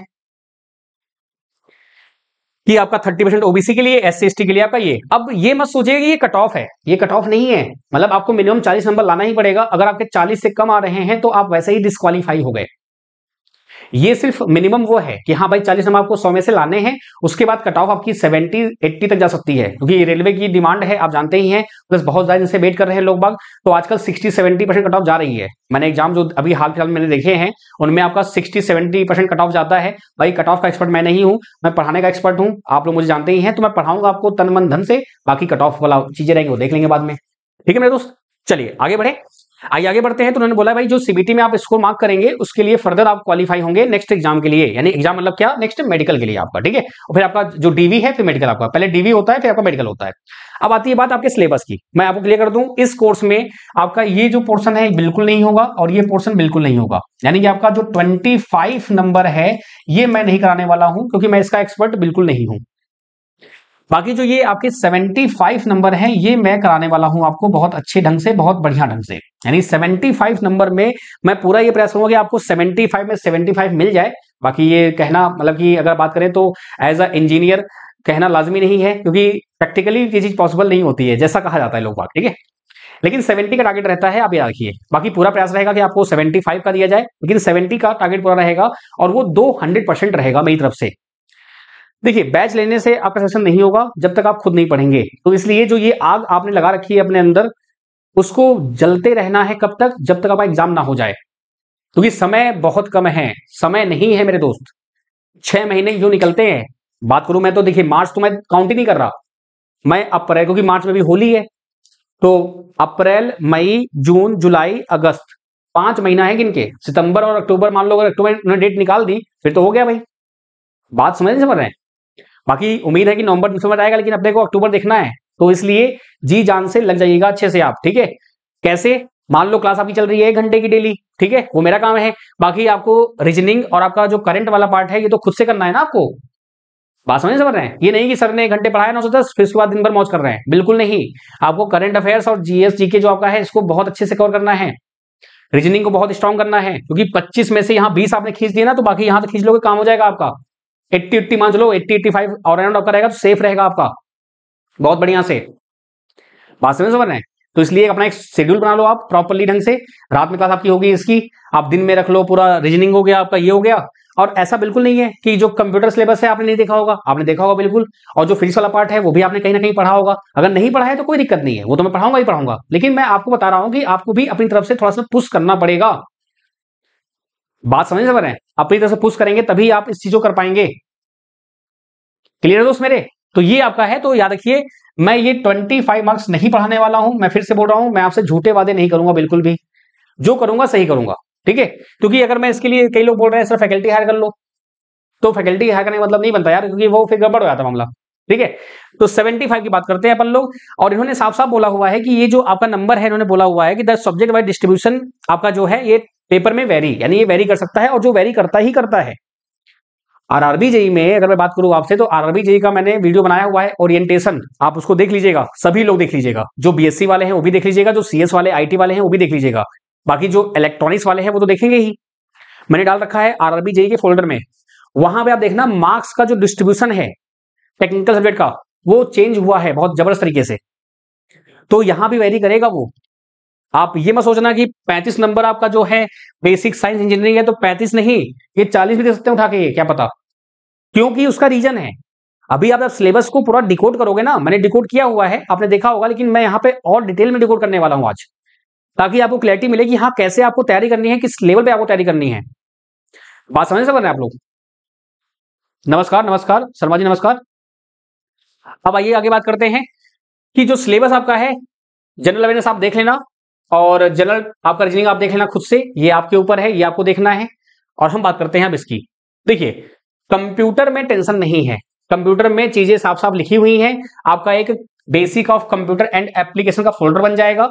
कि आपका 30 परसेंट ओबीसी के लिए एस सी के लिए आपका ये अब ये मत सोचिए कि ये कट ऑफ है ये कट ऑफ नहीं है मतलब आपको मिनिमम 40 नंबर लाना ही पड़ेगा अगर आपके 40 से कम आ रहे हैं तो आप वैसे ही डिस्कालीफाई हो गए ये सिर्फ मिनिमम वो है कि हाँ भाई चालीस नंबर आपको सौ में से लाने हैं उसके बाद कट ऑफ आपकी सेवेंटी एट्टी तक जा सकती है क्योंकि तो रेलवे की डिमांड है आप जानते ही हैं प्लस बहुत ज्यादा जिनसे वेट कर रहे हैं लोग बाग तो आजकल sixty seventy percent cut off जा रही है मैंने एग्जाम जो अभी हाल फिलहाल मैंने देखे हैं उनमें आपका sixty seventy percent cut off जाता है भाई कट ऑफ का एक्सपर्ट मैं नहीं हूं मैं पढ़ाने का एक्सपर्ट हूं आप लोग मुझे जानते ही हैं तो मैं पढ़ाऊंगा आपको तन मन धन से बाकी कट ऑफ वाला चीजें रहेंगी वो देख लेंगे बाद में ठीक है मेरे दोस्त चलिए आगे बढ़े आइए आगे बढ़ते हैं तो उन्होंने बोला भाई जो सीबीटी में आप स्कोर मार्क करेंगे उसके लिए फर्दर आप क्वालिफाई होंगे नेक्स्ट एग्जाम के लिए यानी एग्जाम मतलब क्या नेक्स्ट मेडिकल के लिए आपका ठीक है और फिर आपका जो डीवी है फिर मेडिकल आपका पहले डीवी होता है फिर आपका मेडिकल होता है अब आती है बात आपके सिलेबस की मैं आपको क्लियर कर दूं इस कोर्स में आपका ये जो पोर्सन है बिल्कुल नहीं होगा और ये पोर्सन बिल्कुल नहीं होगा यानी कि आपका जो ट्वेंटी नंबर है ये मैं नहीं कराने वाला हूं क्योंकि मैं इसका एक्सपर्ट बिल्कुल नहीं हूं बाकी जो ये आपके 75 नंबर हैं ये मैं कराने वाला हूं आपको बहुत अच्छे ढंग से बहुत बढ़िया ढंग से यानी 75 नंबर में मैं पूरा ये प्रयास करूंगा कि आपको 75 में 75 मिल जाए बाकी ये कहना मतलब कि अगर बात करें तो एज अ इंजीनियर कहना लाजमी नहीं है क्योंकि प्रैक्टिकली ये चीज पॉसिबल नहीं होती है जैसा कहा जाता है लोग बात ठीक है लेकिन 70 का टारगेट रहता है आप याद रखिए बाकी पूरा प्रयास रहेगा कि आपको 75 का दिया जाए लेकिन 70 का टारगेट पूरा रहेगा और वो 200 परसेंट रहेगा मेरी तरफ से देखिए बैच लेने से आपका सेशन नहीं होगा जब तक आप खुद नहीं पढ़ेंगे तो इसलिए जो ये आग आपने लगा रखी है अपने अंदर उसको जलते रहना है कब तक जब तक आप एग्जाम ना हो जाए क्योंकि समय बहुत कम है समय नहीं है मेरे दोस्त छह महीने जो निकलते हैं बात करूं मैं तो देखिए मार्च तो मैं काउंट ही नहीं कर रहा मैं अप्रैल क्योंकि मार्च में भी होली है तो अप्रैल मई जून जुलाई अगस्त पांच महीना है किनके सितंबर और अक्टूबर मान लो अगर अक्टूबर डेट निकाल दी फिर तो हो गया भाई बात समझ नहीं समझ रहे हैं बाकी उम्मीद है कि नवंबर दिसंबर आएगा लेकिन अपने को अक्टूबर देखना है तो इसलिए जी जान से लग जाइएगा अच्छे से आप ठीक है कैसे मान लो क्लास आपकी चल रही है एक घंटे की डेली ठीक है वो मेरा काम है बाकी आपको रीजनिंग और आपका जो करंट वाला पार्ट है ये तो खुद से करना है ना आपको बात समझ समझ रहे हैं ये नहीं कि सर ने एक घंटे पढ़ाया नौ सौ दस फिर उसके बाद दिन भर मौज कर रहे हैं बिल्कुल नहीं आपको करंट अफेयर्स और जीएसटी के जो आपका है इसको बहुत अच्छे से कवर करना है रीजनिंग को बहुत स्ट्रॉन्ग करना है क्योंकि पच्चीस में से यहाँ बीस आपने खींच दिया ना तो बाकी यहाँ तो खींच लोगे काम हो जाएगा आपका एट्टी एट्टी मान चलो एट्टी एट्टी फाइव और एंड आपका रहेगा तो सेफ रहेगा आपका बहुत बढ़िया से बात समझ रहे हैं तो इसलिए अपना एक शेड्यूल बना लो आप प्रॉपरली ढंग से रात में क्लास आपकी होगी इसकी आप दिन में रख लो पूरा रीजनिंग हो गया आपका ये हो गया और ऐसा बिल्कुल नहीं है कि जो कंप्यूटर सिलेबस है आपने नहीं देखा होगा आपने देखा होगा बिल्कुल और जो फिजिक्स वाला पार्ट है वो भी आपने कहीं ना कहीं पढ़ा होगा अगर नहीं पढ़ा है तो कोई दिक्कत नहीं है वो तो मैं पढ़ाऊंगा ही पढ़ाऊंगा लेकिन मैं आपको बता रहा हूं कि आपको भी अपनी तरफ से थोड़ा सा पुश करना पड़ेगा बात समझ पा रहे हैं अपनी तरह से पुश करेंगे तभी आप इस चीजों कर पाएंगे क्लियर है दोस्त मेरे तो ये आपका है तो याद रखिए मैं ये 25 मार्क्स नहीं पढ़ाने वाला हूं मैं फिर से बोल रहा हूं मैं आपसे झूठे वादे नहीं करूंगा बिल्कुल भी जो करूंगा सही करूंगा ठीक है क्योंकि अगर मैं इसके लिए कई लोग बोल रहे हैं सर फैकल्टी हायर कर लो तो फैकल्टी हायर करने का मतलब नहीं बनता यार क्योंकि वो फिर गड़बड़ हो जाता मामला ठीक है तो फाइव की बात करते हैं अपन लोग और इन्होंने साफ साफ बोला हुआ है कि ये जो आपका नंबर है इन्होंने बोला हुआ है कि द सब्जेक्ट वाइज डिस्ट्रीब्यूशन आपका जो है ये पेपर में वेरी यानी ये वेरी कर सकता है और जो वेरी करता ही करता है आरआरबी जेई में अगर मैं बात करूं आपसे तो आरआरबी जेई का मैंने वीडियो बनाया हुआ है ओरिएंटेशन आप उसको देख लीजिएगा सभी लोग देख लीजिएगा जो बीएससी वाले हैं वो भी देख लीजिएगा जो सीएस वाले आईटी वाले हैं वो भी देख लीजिएगा बाकी जो इलेक्ट्रॉनिक्स वाले हैं वो तो देखेंगे ही मैंने डाल रखा है आरआरबी जेई के फोल्डर में वहां पर आप देखना मार्क्स का जो डिस्ट्रीब्यूशन है टेक्निकल सब्जेक्ट का वो चेंज हुआ है बहुत जबरदस्त तरीके से तो यहां भी वेरी करेगा वो आप ये मत सोचना कि 35 नंबर आपका जो है बेसिक साइंस इंजीनियरिंग है तो 35 नहीं ये 40 भी दे सकते हैं उठा के क्या पता क्योंकि उसका रीजन है अभी आप सिलेबस को पूरा डिकोड करोगे ना मैंने डिकोड किया हुआ है आपने देखा होगा लेकिन मैं यहाँ पे और डिटेल में डिकोड करने वाला हूँ आज ताकि आपको क्लैरिटी मिले कि हाँ कैसे आपको तैयारी करनी है किस लेवल पे आपको तैयारी करनी है बात समझ से रहे आप लोग नमस्कार नमस्कार शर्मा जी नमस्कार अब आइए आगे बात करते हैं कि जो सिलेबस आपका है जनरल अवेयरनेस आप देख लेना और जनरल आपका रीजनिंग आप देख लेना खुद से ये आपके ऊपर है ये आपको देखना है और हम बात करते हैं अब इसकी देखिए कंप्यूटर में टेंशन नहीं है कंप्यूटर में चीजें साफ साफ लिखी हुई हैं आपका एक basic of computer and application का फोल्डर बन जाएगा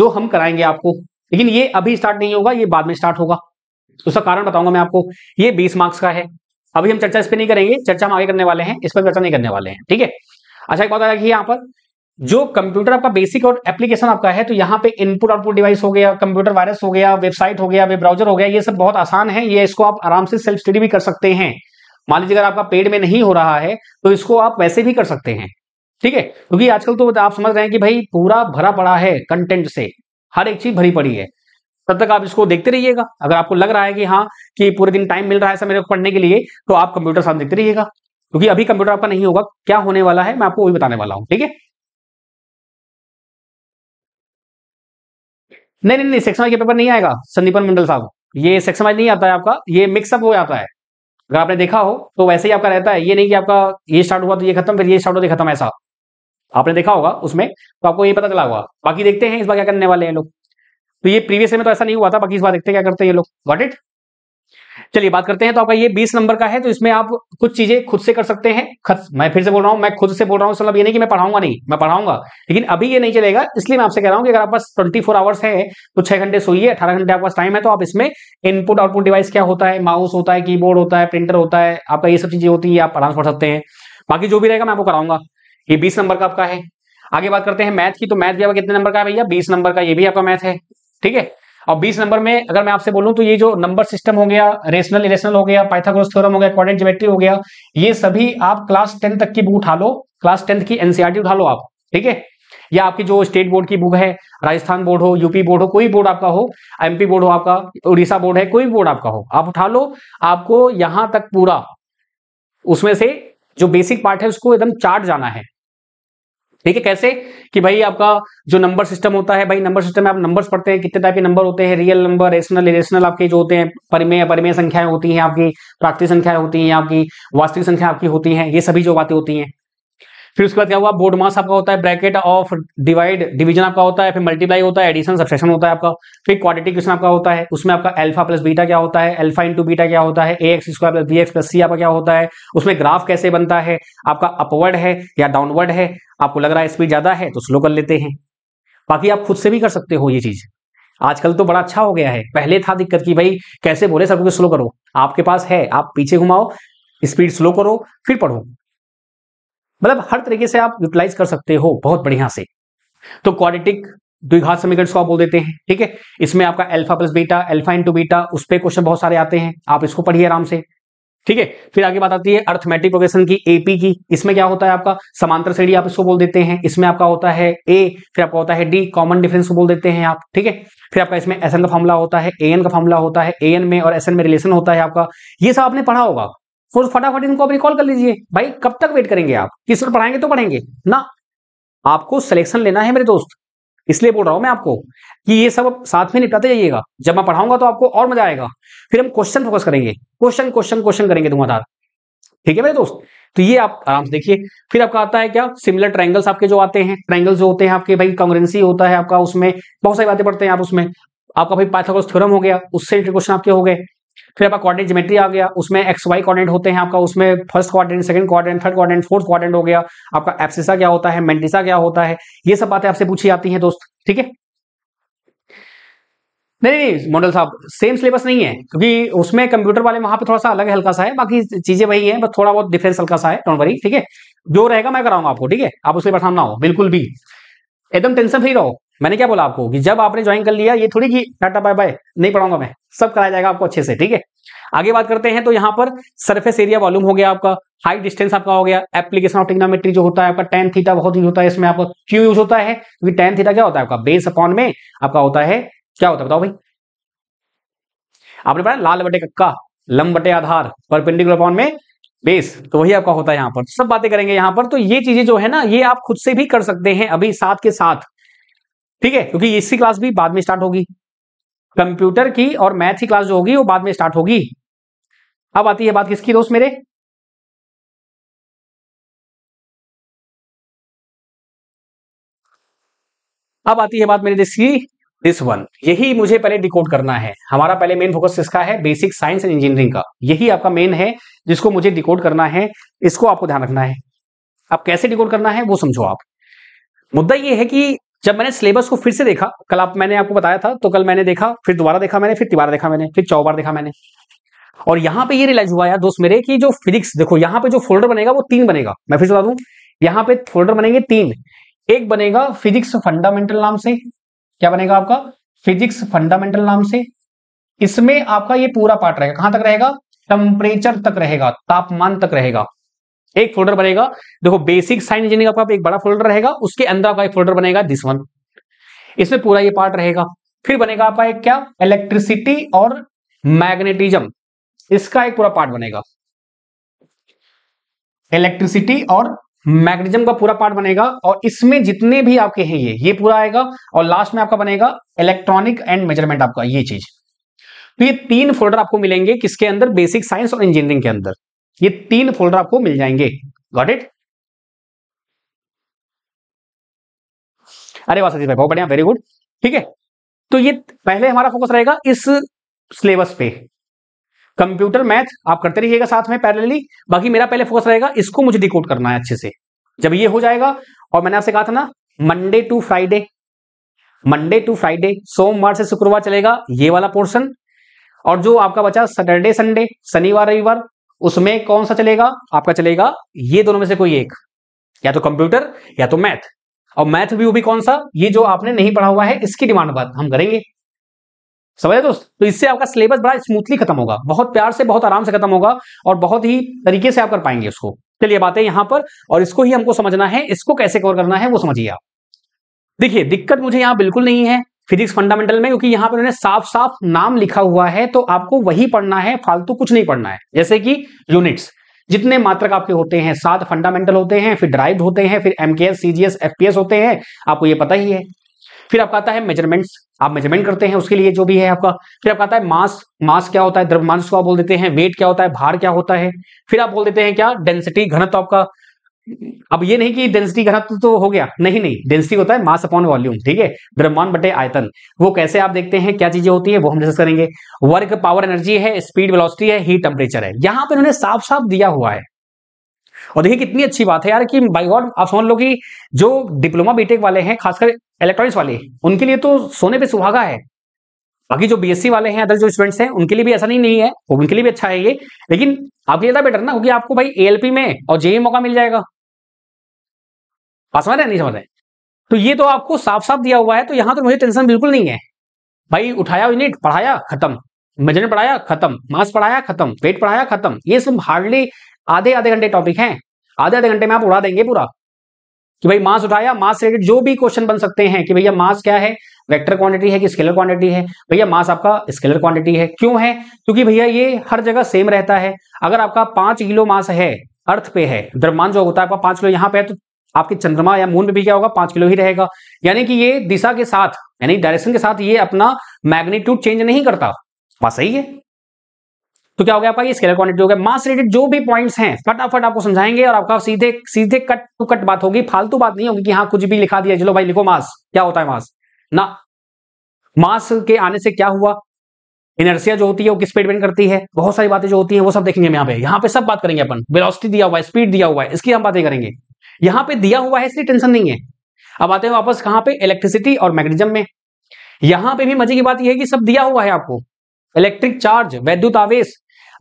जो हम कराएंगे आपको लेकिन ये अभी स्टार्ट नहीं होगा ये बाद में स्टार्ट होगा उसका कारण बताऊंगा मैं आपको ये बीस मार्क्स का है अभी हम चर्चा इस पर नहीं करेंगे चर्चा हम आगे करने वाले हैं इस पर चर्चा नहीं करने वाले हैं ठीक है अच्छा एक बात आ यहाँ पर जो कंप्यूटर आपका बेसिक और एप्लीकेशन आपका है तो यहाँ पे इनपुट आउटपुट डिवाइस हो गया कंप्यूटर वायरस हो गया वेबसाइट हो गया वेब ब्राउजर हो गया ये सब बहुत आसान है ये इसको आप आराम से सेल्फ स्टडी भी कर सकते हैं मान लीजिए अगर आपका पेड में नहीं हो रहा है तो इसको आप वैसे भी कर सकते हैं ठीक है क्योंकि आजकल तो आप समझ रहे हैं कि भाई पूरा भरा पड़ा है कंटेंट से हर एक चीज भरी पड़ी है तब तक आप इसको देखते रहिएगा अगर आपको लग रहा है कि हाँ कि पूरे दिन टाइम मिल रहा है सर मेरे को पढ़ने के लिए तो आप कंप्यूटर साथ देखते रहिएगा क्योंकि अभी कंप्यूटर आपका नहीं होगा क्या होने वाला है मैं आपको वही बताने वाला हूँ ठीक है नहीं नहीं नहीं सेक्शन वाइज का पेपर नहीं आएगा संदीपन मंडल साहब ये सेक्शन वाइज नहीं आता है आपका ये मिक्सअप हो जाता है अगर आपने देखा हो तो वैसे ही आपका रहता है ये नहीं कि आपका ये स्टार्ट हुआ तो ये खत्म फिर ये स्टार्ट होते तो खत्म ऐसा आपने देखा होगा उसमें तो आपको ये पता चला होगा बाकी देखते हैं इस बार क्या करने वाले हैं लोग तो ये प्रीवियस में तो ऐसा नहीं हुआ था बाकी इस बार देखते क्या करते हैं ये लोग वॉट इट चलिए बात करते हैं तो आपका ये बीस नंबर का है तो इसमें आप कुछ चीजें खुद से कर सकते हैं खत, मैं फिर से बोल रहा हूं मैं खुद से बोल रहा हूं मतलब ये नहीं कि मैं पढ़ाऊंगा नहीं मैं पढ़ाऊंगा लेकिन अभी ये नहीं चलेगा इसलिए मैं आपसे कह रहा हूं कि अगर आप पास ट्वेंटी फोर आवर्स है तो छह घंटे सोइए अठारह घंटे आपके पास टाइम है तो आप इसमें इनपुट आउटपुट डिवाइस क्या होता है माउस होता है कीबोर्ड होता है प्रिंटर होता है आपका ये सब चीजें होती है आप आराम पढ़ सकते हैं बाकी जो भी रहेगा मैं आपको कराऊंगा ये बीस नंबर का आपका है आगे बात करते हैं मैथ की तो मैथ भी आपका कितने नंबर का है भैया बीस नंबर का ये भी आपका मैथ है ठीक है और 20 नंबर में अगर मैं आपसे बोलूं तो ये जो नंबर सिस्टम हो गया रेशनल इरेशनल हो गया पाइथागोरस थ्योरम हो गया क्वाड्रेंट ज्योमेट्री हो गया ये सभी आप क्लास टेंथ तक की बुक उठा लो क्लास टेंथ की एनसीआरटी e उठा लो आप ठीक है या आपकी जो स्टेट बोर्ड की बुक है राजस्थान बोर्ड हो यूपी बोर्ड हो कोई बोर्ड आपका हो एमपी बोर्ड हो आपका उड़ीसा बोर्ड है कोई बोर्ड आपका हो आप उठा लो आपको यहां तक पूरा उसमें से जो बेसिक पार्ट है उसको एकदम चार्ट जाना है ठीक है कैसे कि भाई आपका जो नंबर सिस्टम होता है भाई नंबर सिस्टम में आप नंबर्स पढ़ते हैं कितने टाइप के नंबर होते हैं रियल नंबर रेशनल इरेशनल आपके जो होते हैं परिमेय परिमेय संख्याएं होती हैं आपकी प्राकृतिक संख्याएं होती हैं आपकी वास्तविक संख्या आपकी होती है ये सभी जो बातें होती हैं फिर उसके बाद क्या हुआ बोर्ड मास आपका होता है ब्रैकेट ऑफ डिवाइड डिवीजन आपका होता है फिर मल्टीप्लाई होता है एडिशन सब्सेशन होता है आपका फिर क्वाटिटी क्वेश्चन आपका होता है उसमें आपका अल्फा प्लस बीटा क्या होता है अल्फा इंटू बीटा क्या होता है A X square plus B X plus C आपका क्या होता है उसमें ग्राफ कैसे बनता है आपका अपवर्ड है या डाउनवर्ड है आपको लग रहा है स्पीड ज्यादा है तो स्लो कर लेते हैं बाकी आप खुद से भी कर सकते हो ये चीज आजकल तो बड़ा अच्छा हो गया है पहले था दिक्कत की भाई कैसे बोले सबको स्लो करो आपके पास है आप पीछे घुमाओ स्पीड स्लो करो फिर पढ़ो मतलब हर तरीके से आप यूटिलाइज कर सकते हो बहुत बढ़िया से तो क्वाड्रेटिक द्विघात समीकरण को आप बोल देते हैं ठीक है इसमें आपका alpha plus beta alpha into beta उस पर क्वेश्चन बहुत सारे आते हैं आप इसको पढ़िए आराम से ठीक है फिर आगे बात आती है अर्थमेटिक प्रोग्रेशन की एपी की इसमें क्या होता है आपका समांतर श्रेणी आप इसको बोल देते हैं इसमें आपका होता है ए फिर आपका होता है डी कॉमन डिफरेंस को बोल देते हैं आप ठीक है फिर आपका इसमें एस का फॉर्मुला होता है ए का फॉर्मुला होता है ए में और एस में रिलेशन होता है आपका ये सब आपने पढ़ा होगा फोर्स तो फटाफट इनको आप रिकॉल कर लीजिए भाई कब तक वेट करेंगे आप किस पर पढ़ाएंगे तो पढ़ेंगे ना आपको सिलेक्शन लेना है मेरे दोस्त इसलिए बोल रहा हूं मैं आपको कि ये सब साथ में निपटाते जाइएगा जब मैं पढ़ाऊंगा तो आपको और मजा आएगा फिर हम क्वेश्चन फोकस करेंगे क्वेश्चन क्वेश्चन क्वेश्चन करेंगे धुआंधार ठीक है मेरे दोस्त तो ये आप आराम से देखिए फिर आपका आता है क्या सिमिलर ट्रायंगल्स आपके जो आते हैं ट्रायंगल्स जो होते हैं आपके भाई कॉन्ग्रेंसी होता है आपका उसमें बहुत सारी बातें पढ़ते हैं आप उसमें आपका भाई पाइथागोरस थ्योरम हो गया उससे रिलेटेड क्वेश्चन आपके हो गए फिर आपका क्वाड्रेंट ज्योमेट्री आ गया उसमें एक्स वाई कॉर्डेंट होते हैं आपका उसमें first quadrant second quadrant third quadrant fourth quadrant हो गया आपका एप्सिसा क्या होता है मेंटिसा क्या होता है ये सब बातें आपसे पूछी जाती है दोस्त ठीक है नहीं नहीं मॉडल साहब सेम सिलेबस नहीं है क्योंकि उसमें कंप्यूटर वाले वहां पे थोड़ा सा अलग हल्का सा है बाकी चीजें वही है बस थोड़ा बहुत डिफरेंस हल्का सा है डोंट वरी ठीक है जो रहेगा मैं कराऊंगा आपको ठीक है आप उसके परेशान ना हो बिल्कुल भी एकदम टेंशन फ्री रहो मैंने क्या बोला आपको कि जब आपने ज्वाइन कर लिया ये थोड़ी कि टाटा बाय बाय नहीं पढ़ाऊंगा मैं सब कराया जाएगा आपको अच्छे से ठीक है आगे बात करते हैं तो यहाँ पर सरफेस एरिया वॉल्यूम हो गया आपका हाई डिस्टेंस आपका हो गया एप्लीकेशन ऑफ टिग्नोमेट्री जो होता है आपका टेन थीटा बहुत यूज होता है इसमें आपका क्यों यूज होता है क्योंकि टेन थीटा क्या होता है आपका बेस अपॉन में आपका होता है क्या होता है बताओ भाई आपने पढ़ा लाल बटे कक्का लम बटे आधार पर पेंडिकुलर अपॉन में बेस तो वही आपका होता है यहाँ पर सब बातें करेंगे यहाँ पर तो ये चीजें जो है ना ये आप खुद से भी कर सकते हैं अभी साथ के साथ ठीक है क्योंकि इसकी क्लास भी बाद में स्टार्ट होगी कंप्यूटर की और मैथ की क्लास जो होगी वो बाद में स्टार्ट होगी अब आती है बात किसकी दोस्त मेरे अब आती है बात मेरे दिस की दिस वन यही मुझे पहले डिकोड करना है हमारा पहले मेन फोकस किसका है बेसिक साइंस एंड इंजीनियरिंग का यही आपका मेन है जिसको मुझे डिकोड करना है इसको आपको ध्यान रखना है अब कैसे डिकोड करना है वो समझो आप मुद्दा ये है कि जब मैंने सिलेबस को फिर से देखा कल आप मैंने आपको बताया था तो कल मैंने देखा फिर दोबारा देखा मैंने फिर तिबारा देखा मैंने फिर चौबार देखा मैंने और यहाँ पे ये रिलाइज हुआ यार दोस्त मेरे कि जो फिजिक्स देखो यहाँ पे जो फोल्डर बनेगा वो तीन बनेगा मैं फिर बता दू यहाँ पे फोल्डर बनेंगे तीन एक बनेगा फिजिक्स फंडामेंटल नाम से क्या बनेगा आपका फिजिक्स फंडामेंटल नाम से इसमें आपका ये पूरा पार्ट रहेगा कहां तक रहेगा टेम्परेचर तक रहेगा तापमान तक रहेगा एक फोल्डर बनेगा देखो बेसिक साइन इंजीनियरिंग आपका एक बड़ा फोल्डर रहेगा उसके अंदर आपका एक फोल्डर बनेगा दिस वन इसमें पूरा ये पार्ट रहेगा फिर बनेगा आपका एक क्या इलेक्ट्रिसिटी और मैग्नेटिज्म इसका एक पूरा पार्ट बनेगा इलेक्ट्रिसिटी और मैग्नेटिज्म का पूरा पार्ट बनेगा और इसमें जितने भी आपके हैं ये ये पूरा आएगा और लास्ट में आपका बनेगा इलेक्ट्रॉनिक एंड मेजरमेंट आपका ये चीज तो ये तीन फोल्डर आपको मिलेंगे किसके अंदर बेसिक साइंस और इंजीनियरिंग के अंदर ये तीन फोल्डर आपको मिल जाएंगे गॉट इट अरे वाह भाई बहुत बढ़िया वेरी गुड ठीक है तो ये पहले हमारा फोकस रहेगा इस सिलेबस पे कंप्यूटर मैथ आप करते रहिएगा साथ में पैरेलली बाकी मेरा पहले फोकस रहेगा इसको मुझे डिकोड करना है अच्छे से जब ये हो जाएगा और मैंने आपसे कहा था ना Monday to Friday Monday to Friday सोमवार से शुक्रवार चलेगा ये वाला पोर्शन और जो आपका बचा सैटरडे संडे शनिवार रविवार उसमें कौन सा चलेगा आपका चलेगा ये दोनों में से कोई एक या तो कंप्यूटर या तो मैथ और मैथ भी वो भी कौन सा ये जो आपने नहीं पढ़ा हुआ है इसकी डिमांड बात हम करेंगे समझे दोस्त तो इससे आपका सिलेबस बड़ा स्मूथली खत्म होगा बहुत प्यार से बहुत आराम से खत्म होगा और बहुत ही तरीके से आप कर पाएंगे उसको चलिए बातें यहां पर और इसको ही हमको समझना है इसको कैसे कवर करना है वो समझिए आप देखिए दिक्कत मुझे यहाँ बिल्कुल नहीं है फिजिक्स फंडामेंटल में क्योंकि यहां पर उन्होंने साफ साफ नाम लिखा हुआ है तो आपको वही पढ़ना है फालतू कुछ नहीं पढ़ना है जैसे कि यूनिट्स जितने मात्रक आपके होते हैं सात फंडामेंटल होते हैं फिर ड्राइव होते हैं फिर एमकेएस सीजीएस एफपीएस होते हैं आपको ये पता ही है फिर आपका आता है मेजरमेंट्स आप मेजरमेंट करते हैं उसके लिए जो भी है आपका फिर आपका आता है मास मास क्या होता है द्रव्यमान को आप बोल देते हैं वेट क्या होता है भार क्या होता है फिर आप बोल देते हैं क्या डेंसिटी घनत्व आपका अब ये नहीं कि डेंसिटी घनत्व तो, तो हो गया नहीं नहीं डेंसिटी होता है मास अपॉन वॉल्यूम ठीक है ब्रह्मांड बटे आयतन वो कैसे आप देखते हैं क्या चीजें होती है वो हम डिस्कस करेंगे वर्क पावर एनर्जी है स्पीड वेलोसिटी है हीट टेम्परेचर है यहां पर उन्होंने साफ साफ दिया हुआ है और देखिए कितनी अच्छी बात है यार कि बाय गॉड आप समझ लो कि जो डिप्लोमा बीटेक वाले हैं खासकर इलेक्ट्रॉनिक्स वाले उनके लिए तो सोने पे सुहागा है बाकी जो बीएससी वाले हैं अदर जो स्टूडेंट्स हैं उनके लिए भी ऐसा नहीं नहीं है उनके लिए भी अच्छा है ये लेकिन आपके लिए बेटर तो ना क्योंकि आपको भाई एएलपी में और जेई मौका e मिल जाएगा बात समझ रहे नहीं समझ रहे तो ये तो आपको साफ साफ दिया हुआ है तो यहाँ तो मुझे टेंशन बिल्कुल नहीं है भाई उठाया यूनिट पढ़ाया खत्म मजन पढ़ाया खत्म मास पढ़ाया खत्म वेट पढ़ाया खत्म ये सब हार्डली आधे आधे घंटे टॉपिक हैं आधे आधे घंटे में आप उड़ा देंगे पूरा कि भाई मास उठाया मास रिलेटेड जो भी क्वेश्चन बन सकते हैं कि भैया मास क्या है वेक्टर क्वांटिटी है कि स्केलर क्वांटिटी है भैया मास आपका स्केलर क्वांटिटी है क्यों है क्योंकि भैया ये हर जगह सेम रहता है अगर आपका पांच किलो मास है अर्थ पे है द्रव्यमान जो होता है आपका पांच किलो यहाँ पे है तो आपके चंद्रमा या मून में भी क्या होगा पांच किलो ही रहेगा यानी कि ये दिशा के साथ यानी डायरेक्शन के साथ ये अपना मैग्नीट्यूड चेंज नहीं करता बात सही है तो क्या हो गया आपका ये स्केलर क्वांटिटी हो गया मास रिलेटेड जो भी पॉइंट्स हैं फटाफट आपको समझाएंगे और आपका सीधे सीधे कट टू कट बात होगी फालतू बात नहीं होगी कि हाँ कुछ भी लिखा दिया चलो भाई लिखो मास क्या होता है मास ना मास के आने से क्या हुआ इनर्सिया जो होती है वो किस पे डिपेंड करती है बहुत सारी बातें जो होती है वो सब देखेंगे हम यहाँ पे यहाँ पे सब बात करेंगे अपन वेलोसिटी दिया हुआ है स्पीड दिया हुआ है इसकी हम बातें करेंगे यहां पे दिया हुआ है इसलिए टेंशन नहीं है अब आते हैं वापस कहां पे इलेक्ट्रिसिटी और मैग्नेटिज्म में यहां पे भी मजे की बात यह है कि सब दिया हुआ है आपको इलेक्ट्रिक चार्ज वैद्युत आवेश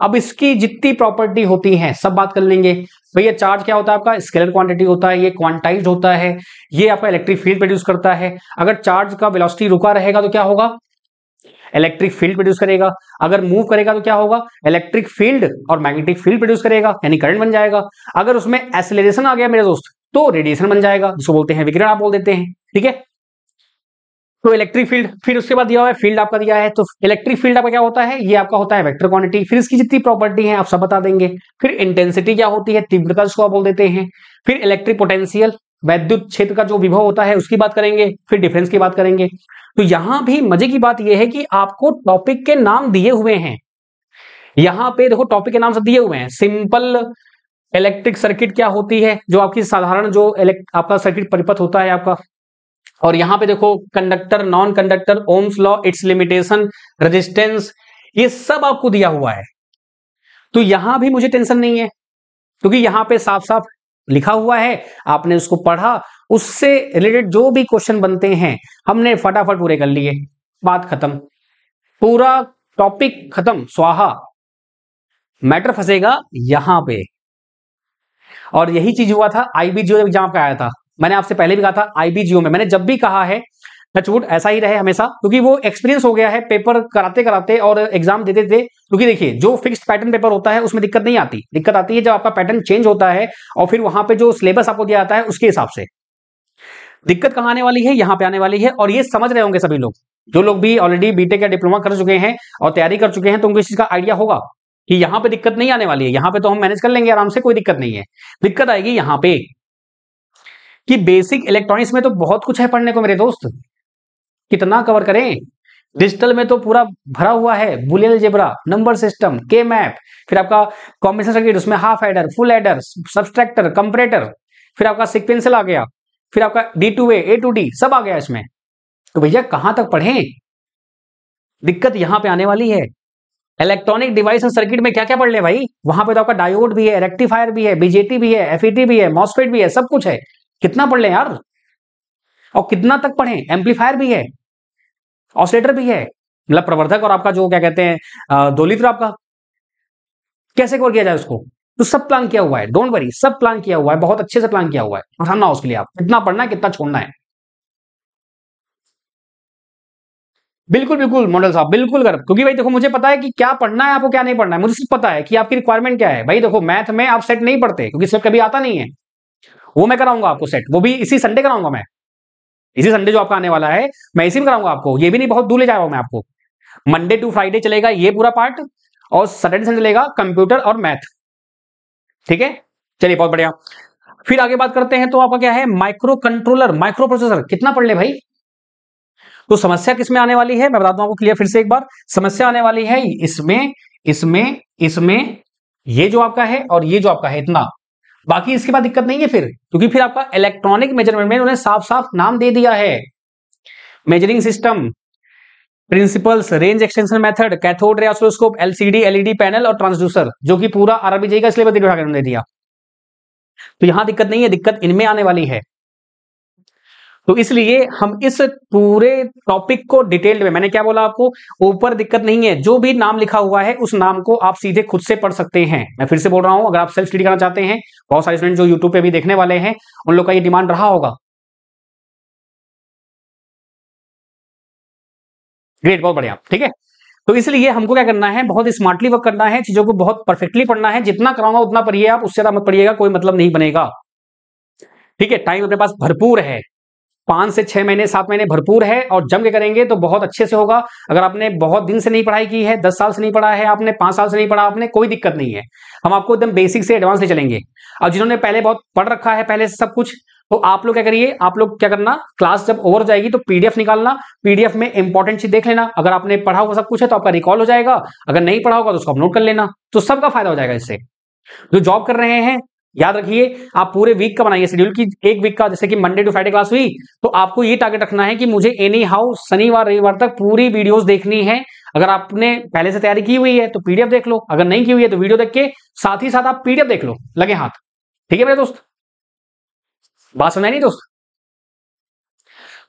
अब इसकी जितनी प्रॉपर्टी होती है सब बात कर लेंगे भैया चार्ज क्या होता है आपका स्केलर क्वांटिटी होता है ये क्वांटाइज होता है ये आपका इलेक्ट्रिक फील्ड प्रोड्यूस करता है अगर चार्ज का वेलोसिटी रुका रहेगा तो क्या होगा इलेक्ट्रिक फील्ड प्रोड्यूस करेगा अगर मूव करेगा तो क्या होगा इलेक्ट्रिक फील्ड और मैग्नेटिक फील्ड प्रोड्यूस करेगा यानी करंट बन जाएगा अगर उसमें एसिलेशन आ गया मेरे दोस्त तो रेडिएशन बन जाएगा जिसको बोलते हैं विकिरण आप बोल देते हैं ठीक है तो इलेक्ट्रिक फील्ड फिर उसके बाद दिया हुआ है फील्ड आपका दिया है तो इलेक्ट्रिक फील्ड आपका क्या होता है ये आपका होता है वेक्टर क्वांटिटी फिर इसकी जितनी प्रॉपर्टी है आप सब बता देंगे फिर इंटेंसिटी क्या होती है तीव्रता जिसको आप बोल देते हैं फिर इलेक्ट्रिक पोटेंशियल वैद्युत क्षेत्र का जो विभव होता है उसकी बात करेंगे फिर डिफरेंस की बात करेंगे तो यहां भी मजे की बात यह है कि आपको टॉपिक के नाम दिए हुए हैं यहां पे देखो टॉपिक के नाम से दिए हुए हैं सिंपल इलेक्ट्रिक सर्किट क्या होती है जो आपकी साधारण जो आपका सर्किट परिपथ होता है आपका और यहां पे देखो conductor non conductor Ohm's law its limitation resistance ये सब आपको दिया हुआ है तो यहां भी मुझे टेंशन नहीं है क्योंकि यहां पे साफ साफ लिखा हुआ है आपने उसको पढ़ा उससे रिलेटेड जो भी क्वेश्चन बनते हैं हमने फटाफट पूरे कर लिए बात खत्म पूरा टॉपिक खत्म स्वाहा मैटर फंसेगा यहां पे और यही चीज हुआ था आईबी जियो एग्जाम का आया था मैंने आपसे पहले भी कहा था आईबी जियो में मैंने जब भी कहा है टचवुड ऐसा ही रहे हमेशा क्योंकि वो एक्सपीरियंस हो गया है पेपर कराते कराते और एग्जाम देते देते क्योंकि देखिए जो फिक्स्ड पैटर्न पेपर होता है उसमें दिक्कत नहीं आती दिक्कत आती है जब आपका पैटर्न चेंज होता है और फिर वहां पे जो सिलेबस आपको दिया जाता है उसके हिसाब से दिक्कत कहां आने वाली है यहाँ पे आने वाली है और ये समझ रहे होंगे सभी लोग जो लोग भी ऑलरेडी बीटेक या डिप्लोमा कर चुके हैं और तैयारी कर चुके हैं तो उनको इस चीज का आइडिया होगा कि यहाँ पे दिक्कत नहीं आने वाली है यहाँ पे तो हम मैनेज कर लेंगे आराम से कोई दिक्कत नहीं है दिक्कत आएगी यहाँ पे कि बेसिक इलेक्ट्रॉनिक्स में तो बहुत कुछ है पढ़ने को मेरे दोस्त कितना कवर करें डिजिटल में तो पूरा भरा हुआ है Boolean algebra number system K map फिर आपका कॉम्बिनेशन सर्किट उसमें half adder full adder subtractor comparator फिर आपका सिक्वेंसल आ गया फिर आपका D to A A to D सब आ गया इसमें तो भैया कहां तक पढ़े दिक्कत यहां पे आने वाली है इलेक्ट्रॉनिक डिवाइस और सर्किट में क्या क्या पढ़ ले भाई वहां पे तो आपका डायोड भी है रेक्टिफायर भी है बीजेटी भी है एफईटी e भी है मॉसफेट भी है सब कुछ है कितना पढ़ लें यार और कितना तक पढ़े एम्पलीफायर भी है ऑसलेटर भी है मतलब प्रवर्धक और आपका जो क्या कहते हैं दोलित्र आपका कैसे कोर किया जाए उसको तो सब प्लान किया हुआ है डोंट वरी सब प्लान किया हुआ है बहुत अच्छे से प्लान किया हुआ है उठाना उसके लिए आप कितना पढ़ना है कितना छोड़ना है बिल्कुल बिल्कुल मॉडल साहब बिल्कुल गर्व क्योंकि भाई देखो मुझे पता है कि क्या पढ़ना है आपको क्या नहीं पढ़ना है मुझे सिर्फ पता है कि आपकी रिक्वायरमेंट क्या है भाई देखो मैथ में आप सेट नहीं पढ़ते क्योंकि सेट कभी आता नहीं है वो मैं कराऊंगा आपको सेट वो भी इसी संडे कराऊंगा मैं इसी संडे जो आपका आने वाला है मैं इसी में कराऊंगा आपको ये भी नहीं बहुत दूर ले जा रहा हूं मैं आपको मंडे टू फ्राइडे चलेगा ये पूरा पार्ट और सैटरडे संडे चलेगा कंप्यूटर और मैथ ठीक है चलिए बहुत बढ़िया फिर आगे बात करते हैं तो आपका क्या है माइक्रो कंट्रोलर माइक्रो प्रोसेसर कितना पढ़ ले भाई तो समस्या किसमें आने वाली है मैं बता दूं आपको क्लियर फिर से एक बार समस्या आने वाली है इसमें इसमें इसमें ये जो आपका है और ये जो आपका है इतना बाकी इसके बाद दिक्कत नहीं है फिर क्योंकि फिर आपका इलेक्ट्रॉनिक मेजरमेंट में उन्होंने साफ साफ नाम दे दिया है measuring system principles range extension method cathode ray LCD LED panel और ट्रांसड्यूसर जो कि पूरा आरबी जी का सिलेबस उठा कर दे दिया तो यहां दिक्कत नहीं है दिक्कत इनमें आने वाली है तो इसलिए हम इस पूरे टॉपिक को डिटेल्ड में मैंने क्या बोला आपको ऊपर दिक्कत नहीं है जो भी नाम लिखा हुआ है उस नाम को आप सीधे खुद से पढ़ सकते हैं मैं फिर से बोल रहा हूं अगर आप सेल्फ स्टडी करना चाहते हैं बहुत सारे स्टूडेंट जो यूट्यूब पे भी देखने वाले हैं उन लोग का ये डिमांड रहा होगा ग्रेट बहुत बढ़िया ठीक है तो इसलिए हमको क्या करना है बहुत स्मार्टली वर्क करना है चीजों को बहुत परफेक्टली पढ़ना है जितना कराऊंगा उतना पढ़िए आप उससे मत पढ़िएगा कोई मतलब नहीं बनेगा ठीक है टाइम अपने पास भरपूर है पांच से छह महीने सात महीने भरपूर है और जम के करेंगे तो बहुत अच्छे से होगा अगर आपने बहुत दिन से नहीं पढ़ाई की है दस साल से नहीं पढ़ा है आपने पांच साल से नहीं पढ़ा आपने कोई दिक्कत नहीं है हम आपको एकदम बेसिक से एडवांस ले चलेंगे और जिन्होंने पहले बहुत पढ़ रखा है पहले से सब कुछ तो आप लोग क्या करिए आप लोग क्या करना क्लास जब ओवर जाएगी तो पीडीएफ निकालना पीडीएफ में इंपॉर्टेंट चीज देख लेना अगर आपने पढ़ा हुआ सब कुछ है तो आपका रिकॉल हो जाएगा अगर नहीं पढ़ा होगा तो उसको अपलोड कर लेना तो सबका फायदा हो जाएगा इससे जो जॉब कर रहे हैं याद रखिए आप पूरे वीक का बनाइए शेड्यूल की एक वीक का जैसे कि मंडे टू फ्राइडे क्लास हुई तो आपको ये टारगेट रखना है कि मुझे एनी हाउ शनिवार रविवार तक पूरी वीडियोस देखनी है अगर आपने पहले से तैयारी की हुई है तो पीडीएफ देख लो अगर नहीं की हुई है तो वीडियो देख के साथ ही साथ आप पीडीएफ देख लो लगे हाथ ठीक है मेरे दोस्त बात समझ नहीं दोस्त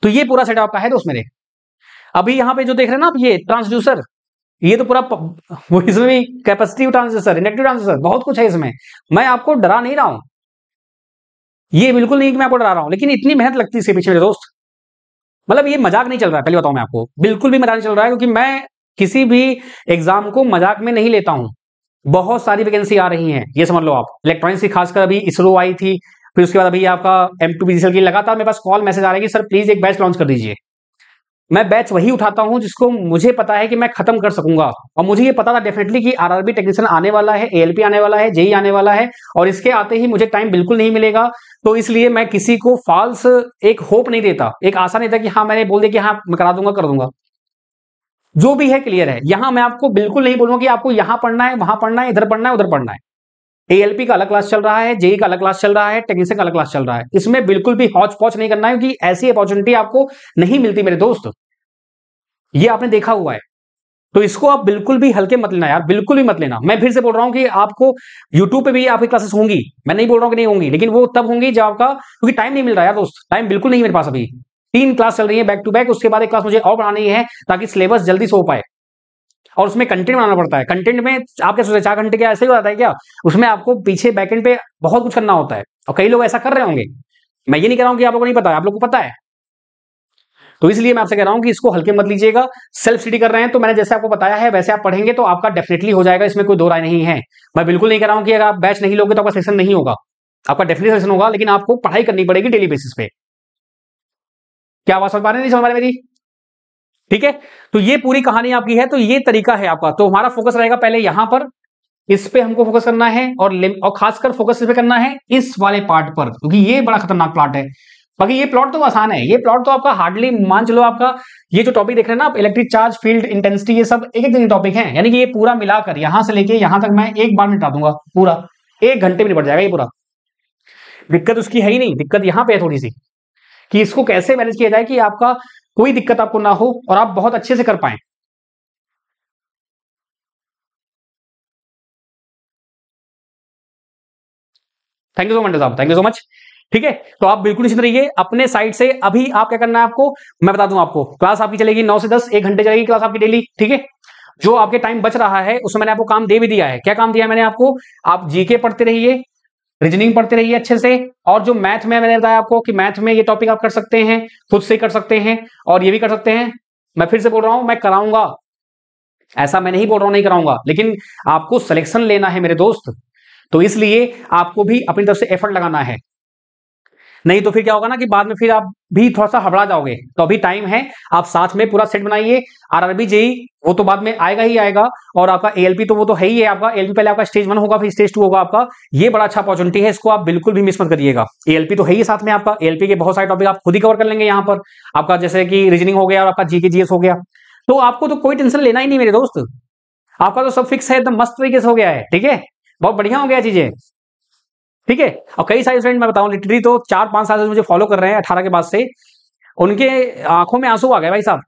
तो ये पूरा सेटअप का है दोस्त मेरे अभी यहाँ पे जो देख रहे हैं ना आप ये ट्रांसड्यूसर ये तो पूरा वो इसमें कैपेसिटिव ट्रांसड्यूसर इंडक्टिव ट्रांसड्यूसर बहुत कुछ है इसमें मैं आपको डरा नहीं रहा हूं ये बिल्कुल नहीं कि मैं आपको डरा रहा हूं लेकिन इतनी मेहनत लगती है इसके पीछे मेरे दोस्त मतलब ये मजाक नहीं चल रहा है पहले बताऊं मैं आपको बिल्कुल भी मजाक नहीं चल रहा है क्योंकि मैं किसी भी एग्जाम को मजाक में नहीं लेता हूं बहुत सारी वैकेंसी आ रही हैं ये समझ लो आप इलेक्ट्रॉनिक्स की खासकर अभी इसरो आई थी फिर उसके बाद अभी आपका एम टू पीसीएल की लगातार मेरे पास कॉल मैसेज आ रहा है कि सर प्लीज एक बैच लॉन्च कर दीजिए मैं बैच वही उठाता हूं जिसको मुझे पता है कि मैं खत्म कर सकूंगा और मुझे ये पता था डेफिनेटली कि आरआरबी टेक्नीशियन आने वाला है एएलपी आने वाला है जेई e आने वाला है और इसके आते ही मुझे टाइम बिल्कुल नहीं मिलेगा तो इसलिए मैं किसी को फॉल्स एक होप नहीं देता एक आशा नहीं था कि हाँ मैंने बोल दिया कि हाँ मैं करा दूंगा कर दूंगा जो भी है क्लियर है यहां मैं आपको बिल्कुल नहीं बोलूंगा कि आपको यहां पढ़ना है वहां पढ़ना है इधर पढ़ना है उधर पढ़ना है एएलपी का अलग क्लास चल रहा है जेई e का अलग क्लास चल रहा है टेक्नीशियन का अलग क्लास चल रहा है इसमें बिल्कुल भी हॉच पॉच नहीं करना है क्योंकि ऐसी अपॉर्चुनिटी आपको नहीं मिलती मेरे दोस्त ये आपने देखा हुआ है तो इसको आप बिल्कुल भी हल्के मत लेना यार बिल्कुल भी मत लेना मैं फिर से बोल रहा हूँ कि आपको यूट्यूब पे भी आपकी क्लासेस होंगी मैं नहीं बोल रहा हूँ कि नहीं होंगी लेकिन वो तब होंगी जब आपका क्योंकि टाइम नहीं मिल रहा यार दोस्त टाइम बिल्कुल नहीं मेरे पास अभी तीन क्लास चल रही है बैक टू बैक उसके बाद एक क्लास मुझे और बढ़ानी है ताकि सिलेबस जल्दी से हो पाए और उसमें कंटेंट बनाना पड़ता है कंटेंट में आप क्या सोचते चार घंटे क्या ऐसे ही होता है क्या उसमें आपको पीछे बैकेंड पे बहुत कुछ करना होता है और कई लोग ऐसा कर रहे होंगे मैं ये नहीं कह रहा हूँ कि आप लोगों को नहीं पता है आप लोग को पता है तो इसलिए मैं आपसे कह रहा हूं कि इसको हल्के मत लीजिएगा सेल्फ स्टडी कर रहे हैं तो मैंने जैसे आपको बताया है वैसे आप पढ़ेंगे तो आपका डेफिनेटली हो जाएगा इसमें कोई दो राय नहीं है मैं बिल्कुल नहीं कह रहा हूं कि अगर आप बैच नहीं लोगे तो आपका सेशन नहीं होगा आपका डेफिनेट सेशन होगा लेकिन आपको पढ़ाई करनी पड़ेगी डेली बेसिस पे क्या आवाज समझ पा रहे नहीं समझ पा रहे मेरी ठीक है तो ये पूरी कहानी आपकी है तो ये तरीका है आपका तो हमारा फोकस रहेगा पहले यहां पर इस पे हमको फोकस करना है और और खासकर फोकस इस पे करना है इस वाले पार्ट पर क्योंकि ये बड़ा खतरनाक प्लॉट है बाकी ये प्लॉट तो आसान है ये प्लॉट तो आपका हार्डली मान चलो आपका ये जो टॉपिक देख रहे हैं ना आप इलेक्ट्रिक चार्ज फील्ड इंटेंसिटी ये सब एक एक दिन टॉपिक है यानी कि ये पूरा मिलाकर यहां से लेके यहां तक मैं एक बार निपटा दूंगा पूरा एक घंटे में निपट जाएगा ये पूरा दिक्कत उसकी है ही नहीं दिक्कत यहां पर है थोड़ी सी कि इसको कैसे मैनेज किया जाए कि आपका कोई दिक्कत आपको ना हो और आप बहुत अच्छे से कर पाए थैंक यू सो मच साहब थैंक यू सो मच ठीक है तो आप बिल्कुल निश्चित रहिए अपने साइड से अभी आप क्या करना है आपको मैं बता दूं आपको क्लास आपकी चलेगी नौ से दस एक घंटे चलेगी क्लास आपकी डेली ठीक है जो आपके टाइम बच रहा है उसमें मैंने आपको काम दे भी दिया है क्या काम दिया मैंने आपको आप जीके पढ़ते रहिए रीजनिंग पढ़ते रहिए अच्छे से और जो मैथ में मैंने बताया आपको कि मैथ में ये टॉपिक आप कर सकते हैं खुद से कर सकते हैं और ये भी कर सकते हैं मैं फिर से बोल रहा हूं मैं कराऊंगा ऐसा मैं नहीं बोल रहा हूं नहीं कराऊंगा लेकिन आपको सिलेक्शन लेना है मेरे दोस्त तो इसलिए आपको भी अपनी तरफ से एफर्ट लगाना है नहीं तो फिर क्या होगा ना कि बाद में फिर आप भी थोड़ा सा हबड़ा जाओगे तो अभी टाइम है आप साथ में पूरा सेट बनाइए आरआरबी जेई वो तो बाद में आएगा ही आएगा और आपका एएलपी तो वो तो है ही है आपका एएलपी पहले आपका स्टेज वन होगा फिर स्टेज टू होगा आपका ये बड़ा अच्छा अपॉर्चुनिटी है इसको आप बिल्कुल भी मिस मत करिएगा एएलपी तो है ही साथ में आपका एएलपी के बहुत सारे टॉपिक आप खुद ही कवर कर लेंगे यहाँ पर आपका जैसे कि रीजनिंग हो गया और आपका जीके जीएस हो गया तो आपको तो कोई टेंशन लेना ही नहीं मेरे दोस्त आपका तो सब फिक्स है एकदम मस्त तरीके से हो गया है ठीक है बहुत बढ़िया हो गया चीजें ठीक है और कई सारे स्टूडेंट मैं बताऊं लिटरी तो चार पांच साल से मुझे फॉलो कर रहे हैं अठारह के बाद से उनके आंखों में आंसू आ गए भाई साहब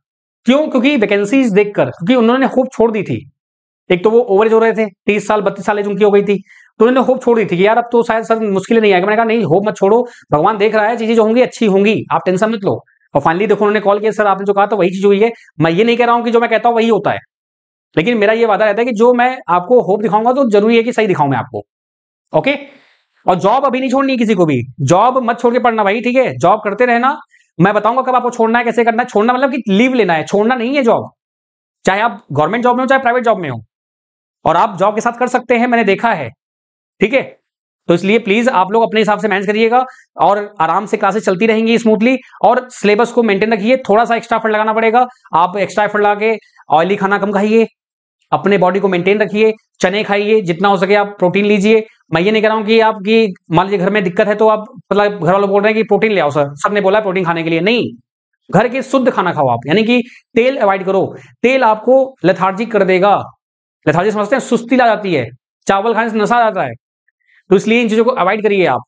क्यों क्योंकि वैकेंसीज देखकर क्योंकि उन्होंने होप छोड़ दी थी एक तो वो ओवर हो रहे थे तीस साल बत्तीस साल एज उनकी हो गई थी तो उन्होंने होप छोड़ दी थी कि यार अब तो शायद सर मुश्किल नहीं आएगा मैंने कहा नहीं होप मत छोड़ो भगवान देख रहा है चीजें जो होंगी अच्छी होंगी आप टेंशन मत लो और फाइनली देखो उन्होंने कॉल किया सर आपने जो कहा तो वही चीज हुई है मैं ये नहीं कह रहा हूँ कि जो मैं कहता हूँ वही होता है लेकिन मेरा ये वादा रहता है कि जो मैं आपको होप दिखाऊंगा तो जरूरी है कि सही दिखाऊं मैं आपको ओके और जॉब अभी नहीं छोड़नी किसी को भी जॉब मत छोड़ के पढ़ना भाई ठीक है जॉब करते रहना मैं बताऊंगा कब आपको छोड़ना है कैसे करना है छोड़ना मतलब कि लीव लेना है छोड़ना नहीं है जॉब चाहे आप गवर्नमेंट जॉब में हो चाहे प्राइवेट जॉब में हो और आप जॉब के साथ कर सकते हैं मैंने देखा है ठीक है तो इसलिए प्लीज आप लोग अपने हिसाब से मैनेज करिएगा और आराम से क्लासेस चलती रहेंगी स्मूथली और सिलेबस को मेंटेन रखिए थोड़ा सा एक्स्ट्रा फंड लगाना पड़ेगा आप एक्स्ट्रा फंड लगा के ऑयली खाना कम खाइए अपने बॉडी को मेंटेन रखिए चने खाइए जितना हो सके आप प्रोटीन लीजिए मैं ये नहीं कह रहा हूँ कि आपकी मान लीजिए घर में दिक्कत है तो आप मतलब घर वाले बोल रहे हैं कि प्रोटीन ले आओ सर सर ने बोला प्रोटीन खाने के लिए नहीं घर के शुद्ध खाना खाओ आप यानी कि तेल अवॉइड करो तेल आपको लथार्जिक कर देगा लथार्जिक समझते हैं सुस्ती ला जाती है चावल खाने से नशा जाता है तो इसलिए इन चीजों को अवॉइड करिए आप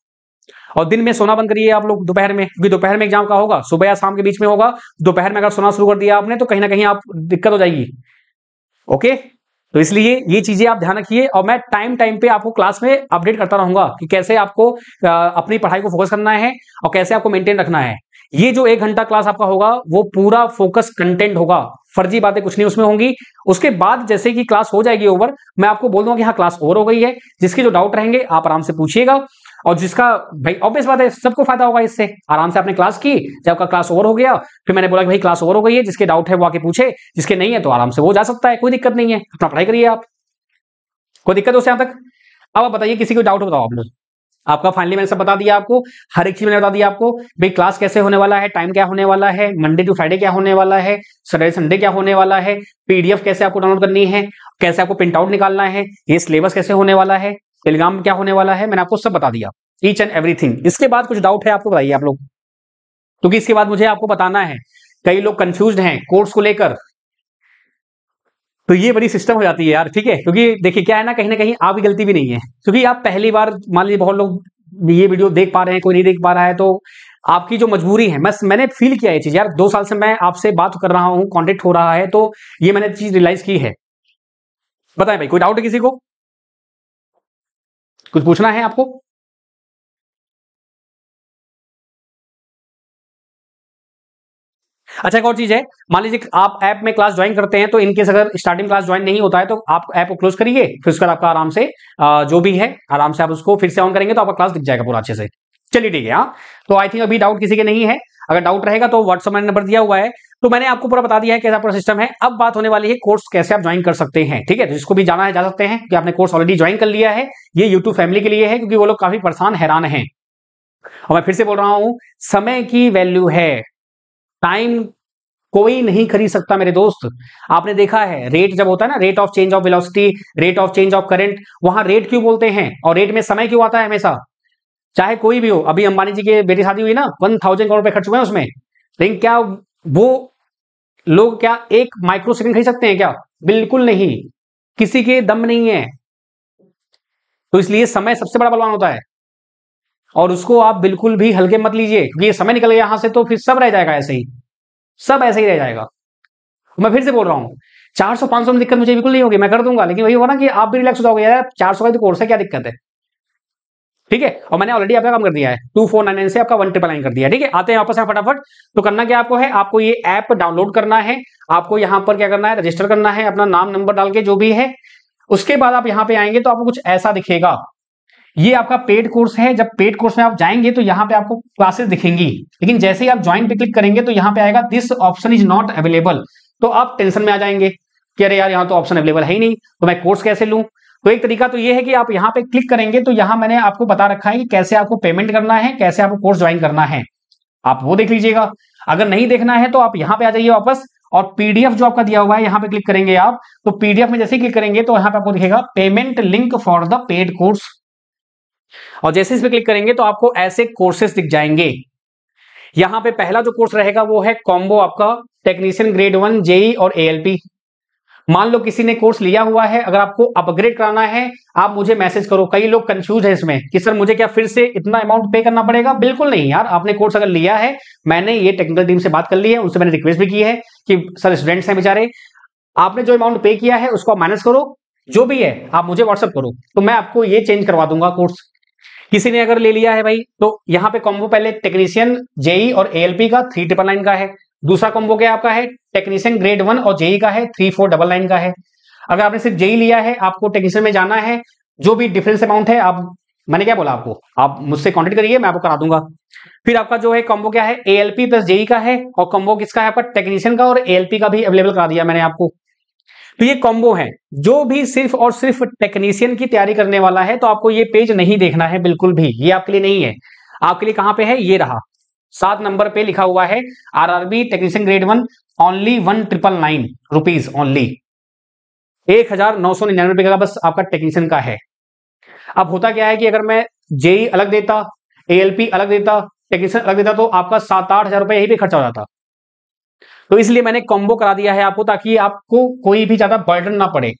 और दिन में सोना बंद करिए आप लोग दोपहर में क्योंकि दोपहर में एग्जाम का होगा सुबह या शाम के बीच में होगा दोपहर में अगर सोना शुरू कर दिया आपने तो कहीं ना कहीं आप दिक्कत हो जाएगी ओके तो इसलिए ये चीजें आप ध्यान रखिए और मैं टाइम टाइम पे आपको क्लास में अपडेट करता रहूंगा कि कैसे आपको अपनी पढ़ाई को फोकस करना है और कैसे आपको मेंटेन रखना है ये जो एक घंटा क्लास आपका होगा वो पूरा फोकस कंटेंट होगा फर्जी बातें कुछ नहीं उसमें होंगी उसके बाद जैसे कि क्लास हो जाएगी ओवर मैं आपको बोल दूंगा कि हाँ क्लास ओवर हो गई है जिसके जो डाउट रहेंगे आप आराम से पूछिएगा और जिसका भाई ऑब्वियस बात है सबको फायदा होगा इससे आराम से आपने क्लास की जब आपका क्लास ओवर हो गया फिर मैंने बोला कि भाई क्लास ओवर हो गई है जिसके डाउट है वो आके पूछे जिसके नहीं है तो आराम से वो जा सकता है कोई दिक्कत नहीं है अपना पढ़ाई करिए आप कोई दिक्कत हो यहाँ तक अब आप बताइए किसी को डाउट बताओ तो आप लोग आपका फाइनली मैंने सब बता दिया आपको हर एक चीज मैंने बता दिया आपको भाई क्लास कैसे होने वाला है टाइम क्या होने वाला है मंडे टू फ्राइडे क्या होने वाला है सैटरडे संडे क्या होने वाला है पीडीएफ कैसे आपको डाउनलोड करनी है कैसे आपको प्रिंट आउट निकालना है ये सिलेबस कैसे होने वाला है टेलीग्राम क्या होने वाला है मैंने आपको सब बता दिया ईच एंड एवरीथिंग इसके बाद कुछ डाउट है आपको बताइए आप लोग क्योंकि इसके बाद मुझे आपको बताना है कई लोग कंफ्यूज हैं कोर्स को लेकर तो ये बड़ी सिस्टम हो जाती है यार ठीक है क्योंकि देखिए क्या है ना कहीं ना कहीं आपकी गलती भी नहीं है क्योंकि आप पहली बार मान लीजिए बहुत लोग ये वीडियो देख पा रहे हैं कोई नहीं देख पा रहा है तो आपकी जो मजबूरी है मैं मैंने फील किया ये चीज यार दो साल से मैं आपसे बात कर रहा हूँ कॉन्टेक्ट हो रहा है तो ये मैंने चीज रियलाइज की है बताए भाई कोई डाउट है किसी को कुछ पूछना है आपको अच्छा एक और चीज है मान लीजिए आप ऐप में क्लास ज्वाइन करते हैं तो इनकेस अगर स्टार्टिंग क्लास ज्वाइन नहीं होता है तो आप ऐप को क्लोज करिए फिर उसके बाद आपका आराम से जो भी है आराम से आप उसको फिर से ऑन करेंगे तो आपका क्लास दिख जाएगा पूरा अच्छे से चलिए ठीक है हाँ तो आई थिंक अभी डाउट किसी के नहीं है अगर डाउट रहेगा तो व्हाट्सअप मैंने नंबर दिया हुआ है तो मैंने आपको पूरा बता दिया है कैसा पूरा सिस्टम है अब बात होने वाली है कोर्स कैसे आप ज्वाइन कर सकते हैं ठीक है तो जिसको भी जाना है जा सकते हैं कि आपने कोर्स ऑलरेडी ज्वाइन कर लिया है ये यूट्यूब फैमिली के लिए है क्योंकि वो लोग काफी परेशान हैरान है और मैं फिर से बोल रहा हूं समय की वैल्यू है टाइम कोई नहीं खरीद सकता मेरे दोस्त आपने देखा है रेट जब होता है ना rate of change of velocity rate of change of current वहां रेट क्यों बोलते हैं और रेट में समय क्यों आता है हमेशा चाहे कोई भी हो अभी अंबानी जी के बेटी शादी हुई ना वन थाउजेंड करोड़ रुपए खर्च हुए हैं उसमें लेकिन क्या वो लोग क्या एक माइक्रो सेकेंड खरीद सकते हैं क्या बिल्कुल नहीं किसी के दम नहीं है तो इसलिए समय सबसे बड़ा बलवान होता है और उसको आप बिल्कुल भी हल्के मत लीजिए क्योंकि ये समय निकल गया यहां से तो फिर सब रह जाएगा ऐसे ही सब ऐसे ही रह जाएगा मैं फिर से बोल रहा हूँ चार सौ पांच सौ में दिक्कत मुझे बिल्कुल नहीं होगी मैं कर दूंगा लेकिन वही होगा ना कि आप भी रिलैक्स हो जाओगे यार चार सौ का तो कोर्स है क्या दिक्कत है ठीक है और मैंने ऑलरेडी आपका काम कर दिया है टू फोर नाइन नाइन से आपका वन ट्रिपल नाइन कर दिया ठीक है आते हैं वापस फटाफट तो करना क्या आपको है आपको ये ऐप डाउनलोड करना है आपको यहाँ पर क्या करना है रजिस्टर करना है अपना नाम नंबर डाल के जो भी है उसके बाद आप यहाँ पे आएंगे तो आपको कुछ ऐसा दिखेगा ये आपका पेड कोर्स है जब पेड कोर्स में आप जाएंगे तो यहाँ पे आपको क्लासेस दिखेंगी लेकिन जैसे ही आप ज्वाइन पे क्लिक करेंगे तो यहाँ पे आएगा this option is not available तो आप टेंशन में आ जाएंगे कि अरे यार यहाँ तो ऑप्शन अवेलेबल है ही नहीं तो मैं कोर्स कैसे लूँ तो एक तरीका तो ये है कि आप यहाँ पे क्लिक करेंगे तो यहाँ मैंने आपको बता रखा है कि कैसे आपको पेमेंट करना है कैसे आपको कोर्स ज्वाइन करना है आप वो देख लीजिएगा अगर नहीं देखना है तो आप यहाँ पे आ जाइए वापस और पीडीएफ जो आपका दिया हुआ है यहाँ पे क्लिक करेंगे आप तो पीडीएफ में जैसे क्लिक करेंगे तो यहाँ पे आपको दिखेगा payment link for the paid course और जैसे इस पर क्लिक करेंगे तो आपको ऐसे कोर्सेस दिख जाएंगे यहाँ पे पहला जो कोर्स रहेगा वो है कॉम्बो आपका टेक्नीशियन ग्रेड वन जेई और एएलपी मान लो किसी ने कोर्स लिया हुआ है अगर आपको अपग्रेड कराना है आप मुझे मैसेज करो कई लोग कंफ्यूज हैं इसमें कि सर मुझे क्या फिर से इतना अमाउंट पे करना पड़ेगा बिल्कुल नहीं यार आपने कोर्स अगर लिया है मैंने ये टेक्निकल टीम से बात कर ली है उनसे मैंने रिक्वेस्ट भी की है कि सर स्टूडेंट्स हैं बेचारे आपने जो अमाउंट पे किया है उसको माइनस करो जो भी है आप मुझे व्हाट्सअप करो तो मैं आपको ये चेंज करवा दूंगा कोर्स किसी ने अगर ले लिया है भाई तो यहाँ पे कॉम्बो पहले टेक्नीशियन जेई e और एएलपी का थ्री ट्रिपल नाइन का है दूसरा कॉम्बो क्या आपका है टेक्नीशियन ग्रेड वन और जेई e e का है थ्री फोर डबल नाइन का है अगर आपने सिर्फ जेई e लिया है आपको टेक्नीशियन में जाना है जो भी डिफरेंस अमाउंट है आप मैंने क्या बोला आपको आप मुझसे कॉन्टेक्ट करिए मैं आपको करा दूंगा फिर आपका जो है कॉम्बो क्या है एएलपी प्लस जेई का है और कॉम्बो किसका है आपका टेक्नीशियन का और एएलपी का भी अवेलेबल करा दिया मैंने आपको तो ये कॉम्बो है जो भी सिर्फ और सिर्फ टेक्नीशियन की तैयारी करने वाला है तो आपको ये पेज नहीं देखना है बिल्कुल भी ये आपके लिए नहीं है आपके लिए कहां पे है ये रहा सात नंबर पे लिखा हुआ है RRB technician grade one only one triple nine rupees only एक हजार नौ सौ निन्यानवे रुपए का बस आपका टेक्नीशियन का है अब होता क्या है कि अगर मैं जेई e अलग देता ए अलग देता टेक्नीशियन अलग देता तो आपका सात आठ हजार रुपए यही पे खर्चा हो जाता तो इसलिए मैंने कॉम्बो करा दिया है आपको ताकि आपको कोई भी ज्यादा बर्डन ना पड़े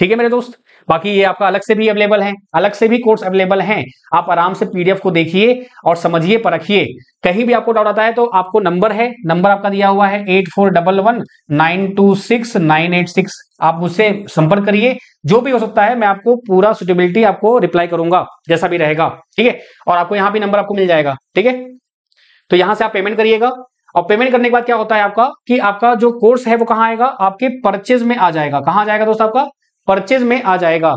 ठीक है मेरे दोस्त बाकी ये आपका अलग से भी अवेलेबल है अलग से भी कोर्स अवेलेबल हैं आप आराम से पीडीएफ को देखिए और समझिए परखिए कहीं भी आपको डाउट आता है तो आपको नंबर है नंबर आपका दिया हुआ है eight four double one nine two six nine eight six आप मुझसे संपर्क करिए जो भी हो सकता है मैं आपको पूरा सुटेबिलिटी आपको रिप्लाई करूंगा जैसा भी रहेगा ठीक है और आपको यहाँ भी नंबर आपको मिल जाएगा ठीक है तो यहाँ से आप पेमेंट करिएगा और पेमेंट करने के बाद क्या होता है आपका कि आपका जो कोर्स है वो कहाँ आएगा आपके परचेज में आ जाएगा कहाँ जाएगा दोस्त आपका परचेज में आ जाएगा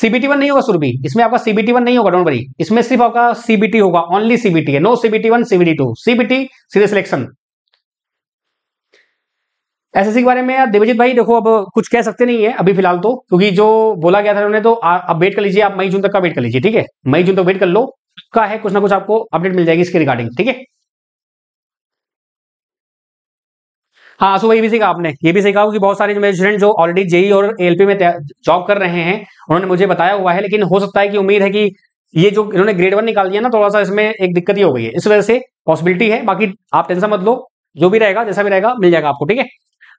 सीबीटी वन नहीं होगा सुरभि इसमें आपका सीबीटी वन नहीं होगा डोंट वरी इसमें सिर्फ आपका सीबीटी होगा ओनली सीबीटी है no CBT one CBT two CBT सीधे सिलेक्शन एसएससी के बारे में यार देवजीत भाई देखो अब कुछ कह सकते नहीं है अभी फिलहाल तो क्योंकि जो बोला गया था उन्होंने तो अब वेट कर लीजिए आप मई जून तक का वेट कर लीजिए ठीक है मई जून तक वेट कर लो का है कुछ ना कुछ आपको अपडेट मिल जाएगी इसके रिगार्डिंग ठीक है हाँ सो ये भी सीखा आपने ये भी सीखा कि बहुत सारे मेरे स्टूडेंट जो ऑलरेडी जेई और एलपी में जॉब कर रहे हैं उन्होंने मुझे बताया हुआ है लेकिन हो सकता है कि उम्मीद है कि ये जो इन्होंने ग्रेड वन निकाल दिया ना थोड़ा सा इसमें एक दिक्कत ही हो गई है इस वजह से पॉसिबिलिटी है बाकी आप टेंशन मत लो जो भी रहेगा जैसा भी रहेगा मिल जाएगा आपको ठीक है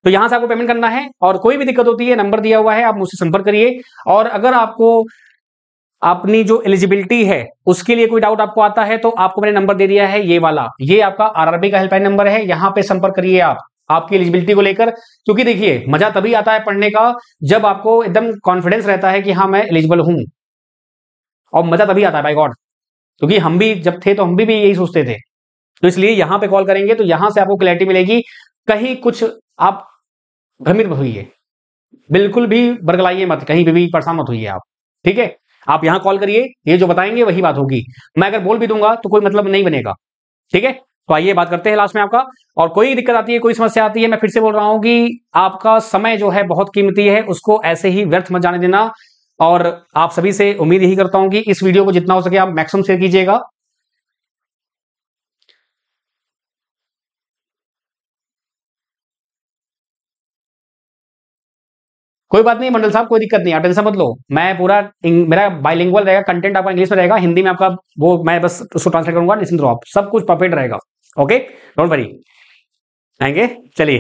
तो यहाँ से आपको पेमेंट करना है और कोई भी दिक्कत होती है नंबर दिया हुआ है आप मुझसे संपर्क करिए और अगर आपको अपनी जो एलिजिबिलिटी है उसके लिए कोई डाउट आपको आता है तो आपको मैंने नंबर दे दिया है ये वाला ये आपका आरआरबी का हेल्पलाइन नंबर है यहाँ पे संपर्क करिए आप आपकी एलिजिबिलिटी को लेकर क्योंकि देखिए मजा तभी आता है पढ़ने का जब आपको एकदम कॉन्फिडेंस रहता है कि हाँ मैं एलिजिबल हूं और मजा तभी आता है बाई गॉड क्योंकि हम भी जब थे तो हम भी, भी यही सोचते थे तो इसलिए यहां पे कॉल करेंगे तो यहां से आपको क्लैरिटी मिलेगी कहीं कुछ आप भ्रमित हुई बिल्कुल भी बरगलाइए मत कहीं भी परेशान मत होइए आप ठीक है आप यहाँ कॉल करिए ये जो बताएंगे वही बात होगी मैं अगर बोल भी दूंगा तो कोई मतलब नहीं बनेगा ठीक है तो आइए बात करते हैं लास्ट में आपका और कोई दिक्कत आती है कोई समस्या आती है मैं फिर से बोल रहा हूं कि आपका समय जो है बहुत कीमती है उसको ऐसे ही व्यर्थ मत जाने देना और आप सभी से उम्मीद यही करता हूं कि इस वीडियो को जितना हो सके आप मैक्सिमम शेयर कीजिएगा कोई बात नहीं मंडल साहब कोई दिक्कत नहीं आप टेंशन मत लो मैं पूरा मेरा बाइलिंगुअल रहेगा कंटेंट आपका इंग्लिश में रहेगा हिंदी में आपका वो मैं बस उसको ट्रांसलेट करूंगा निश्चिंत आप सब कुछ परफेक्ट रहेगा ओके डोंट वरी आएंगे चलिए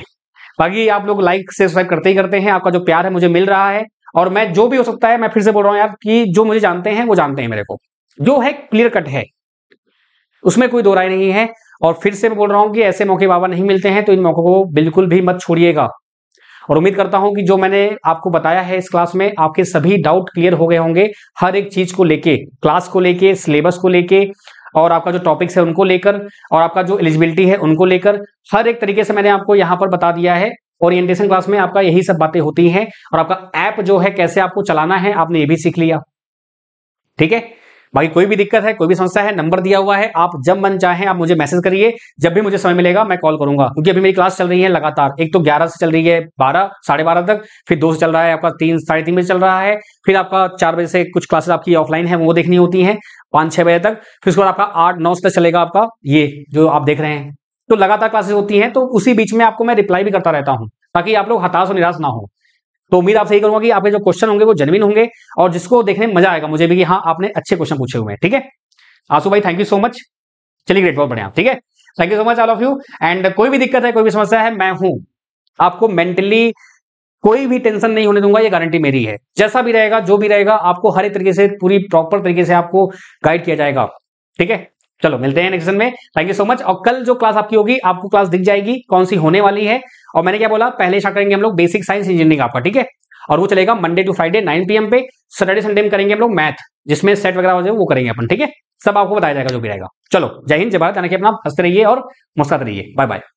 बाकी आप लोग लाइक से सब्सक्राइब करते ही करते हैं आपका जो प्यार है मुझे मिल रहा है और मैं जो भी हो सकता है मैं फिर से बोल रहा हूं यार कि जो मुझे जानते हैं वो जानते हैं मेरे को जो है क्लियर कट है उसमें कोई दो राय नहीं है और फिर से मैं बोल रहा हूं कि ऐसे मौके बाबा नहीं मिलते हैं तो इन मौकों को बिल्कुल भी मत छोड़िएगा और उम्मीद करता हूं कि जो मैंने आपको बताया है इस क्लास में आपके सभी डाउट क्लियर हो गए होंगे हर एक चीज को लेके क्लास को लेके सिलेबस को लेके और आपका जो टॉपिक्स है उनको लेकर और आपका जो एलिजिबिलिटी है उनको लेकर हर एक तरीके से मैंने आपको यहाँ पर बता दिया है ओरिएंटेशन क्लास में आपका यही सब बातें होती हैं और आपका ऐप जो है कैसे आपको चलाना है आपने ये भी सीख लिया ठीक है भाई कोई भी दिक्कत है कोई भी समस्या है नंबर दिया हुआ है आप जब मन चाहें आप मुझे मैसेज करिए जब भी मुझे समय मिलेगा मैं कॉल करूंगा क्योंकि अभी मेरी क्लास चल रही है लगातार एक तो ग्यारह से चल रही है बारह साढ़े बारह तक फिर दो से चल रहा है आपका तीन साढ़े तीन बजे चल रहा है फिर आपका चार बजे से कुछ क्लासेस आपकी ऑफलाइन है वो देखनी होती है पाँच छह बजे तक फिर उसके बाद आपका आठ नौ से चलेगा आपका ये जो आप देख रहे हैं तो लगातार क्लासेस होती हैं तो उसी बीच में आपको मैं रिप्लाई भी करता रहता हूँ ताकि आप लोग हताश और निराश ना हो तो उम्मीद आपसे यही करूंगा कि आपके जो क्वेश्चन होंगे वो जनविन होंगे और जिसको देखने में मजा आएगा मुझे भी कि हाँ आपने अच्छे क्वेश्चन पूछे हुए हैं ठीक है आसू भाई थैंक यू सो मच चलिए ग्रेट बहुत बढ़िया ठीक है thank you so much all of you and कोई भी दिक्कत है कोई भी समस्या है मैं हूं आपको मेंटली कोई भी टेंशन नहीं होने दूंगा ये गारंटी मेरी है जैसा भी रहेगा जो भी रहेगा आपको हर एक तरीके से पूरी प्रॉपर तरीके से आपको गाइड किया जाएगा ठीक है चलो मिलते हैं नेक्स्ट में थैंक यू सो मच और कल जो क्लास आपकी होगी आपको क्लास दिख जाएगी कौन सी होने वाली है और मैंने क्या बोला पहले स्टार्ट करेंगे हम लोग बेसिक साइंस इंजीनियरिंग आपका ठीक है और वो चलेगा मंडे टू फ्राइडे 9 पीएम पे सैटरडे संडे में करेंगे हम लोग मैथ जिसमें सेट वगैरह हो जाए वो करेंगे अपन ठीक है सब आपको बताया जाएगा जो भी रहेगा चलो जय हिंद जय भारत यानी कि अपना हंसते रहिए और मुस्काते रहिए बाय बाय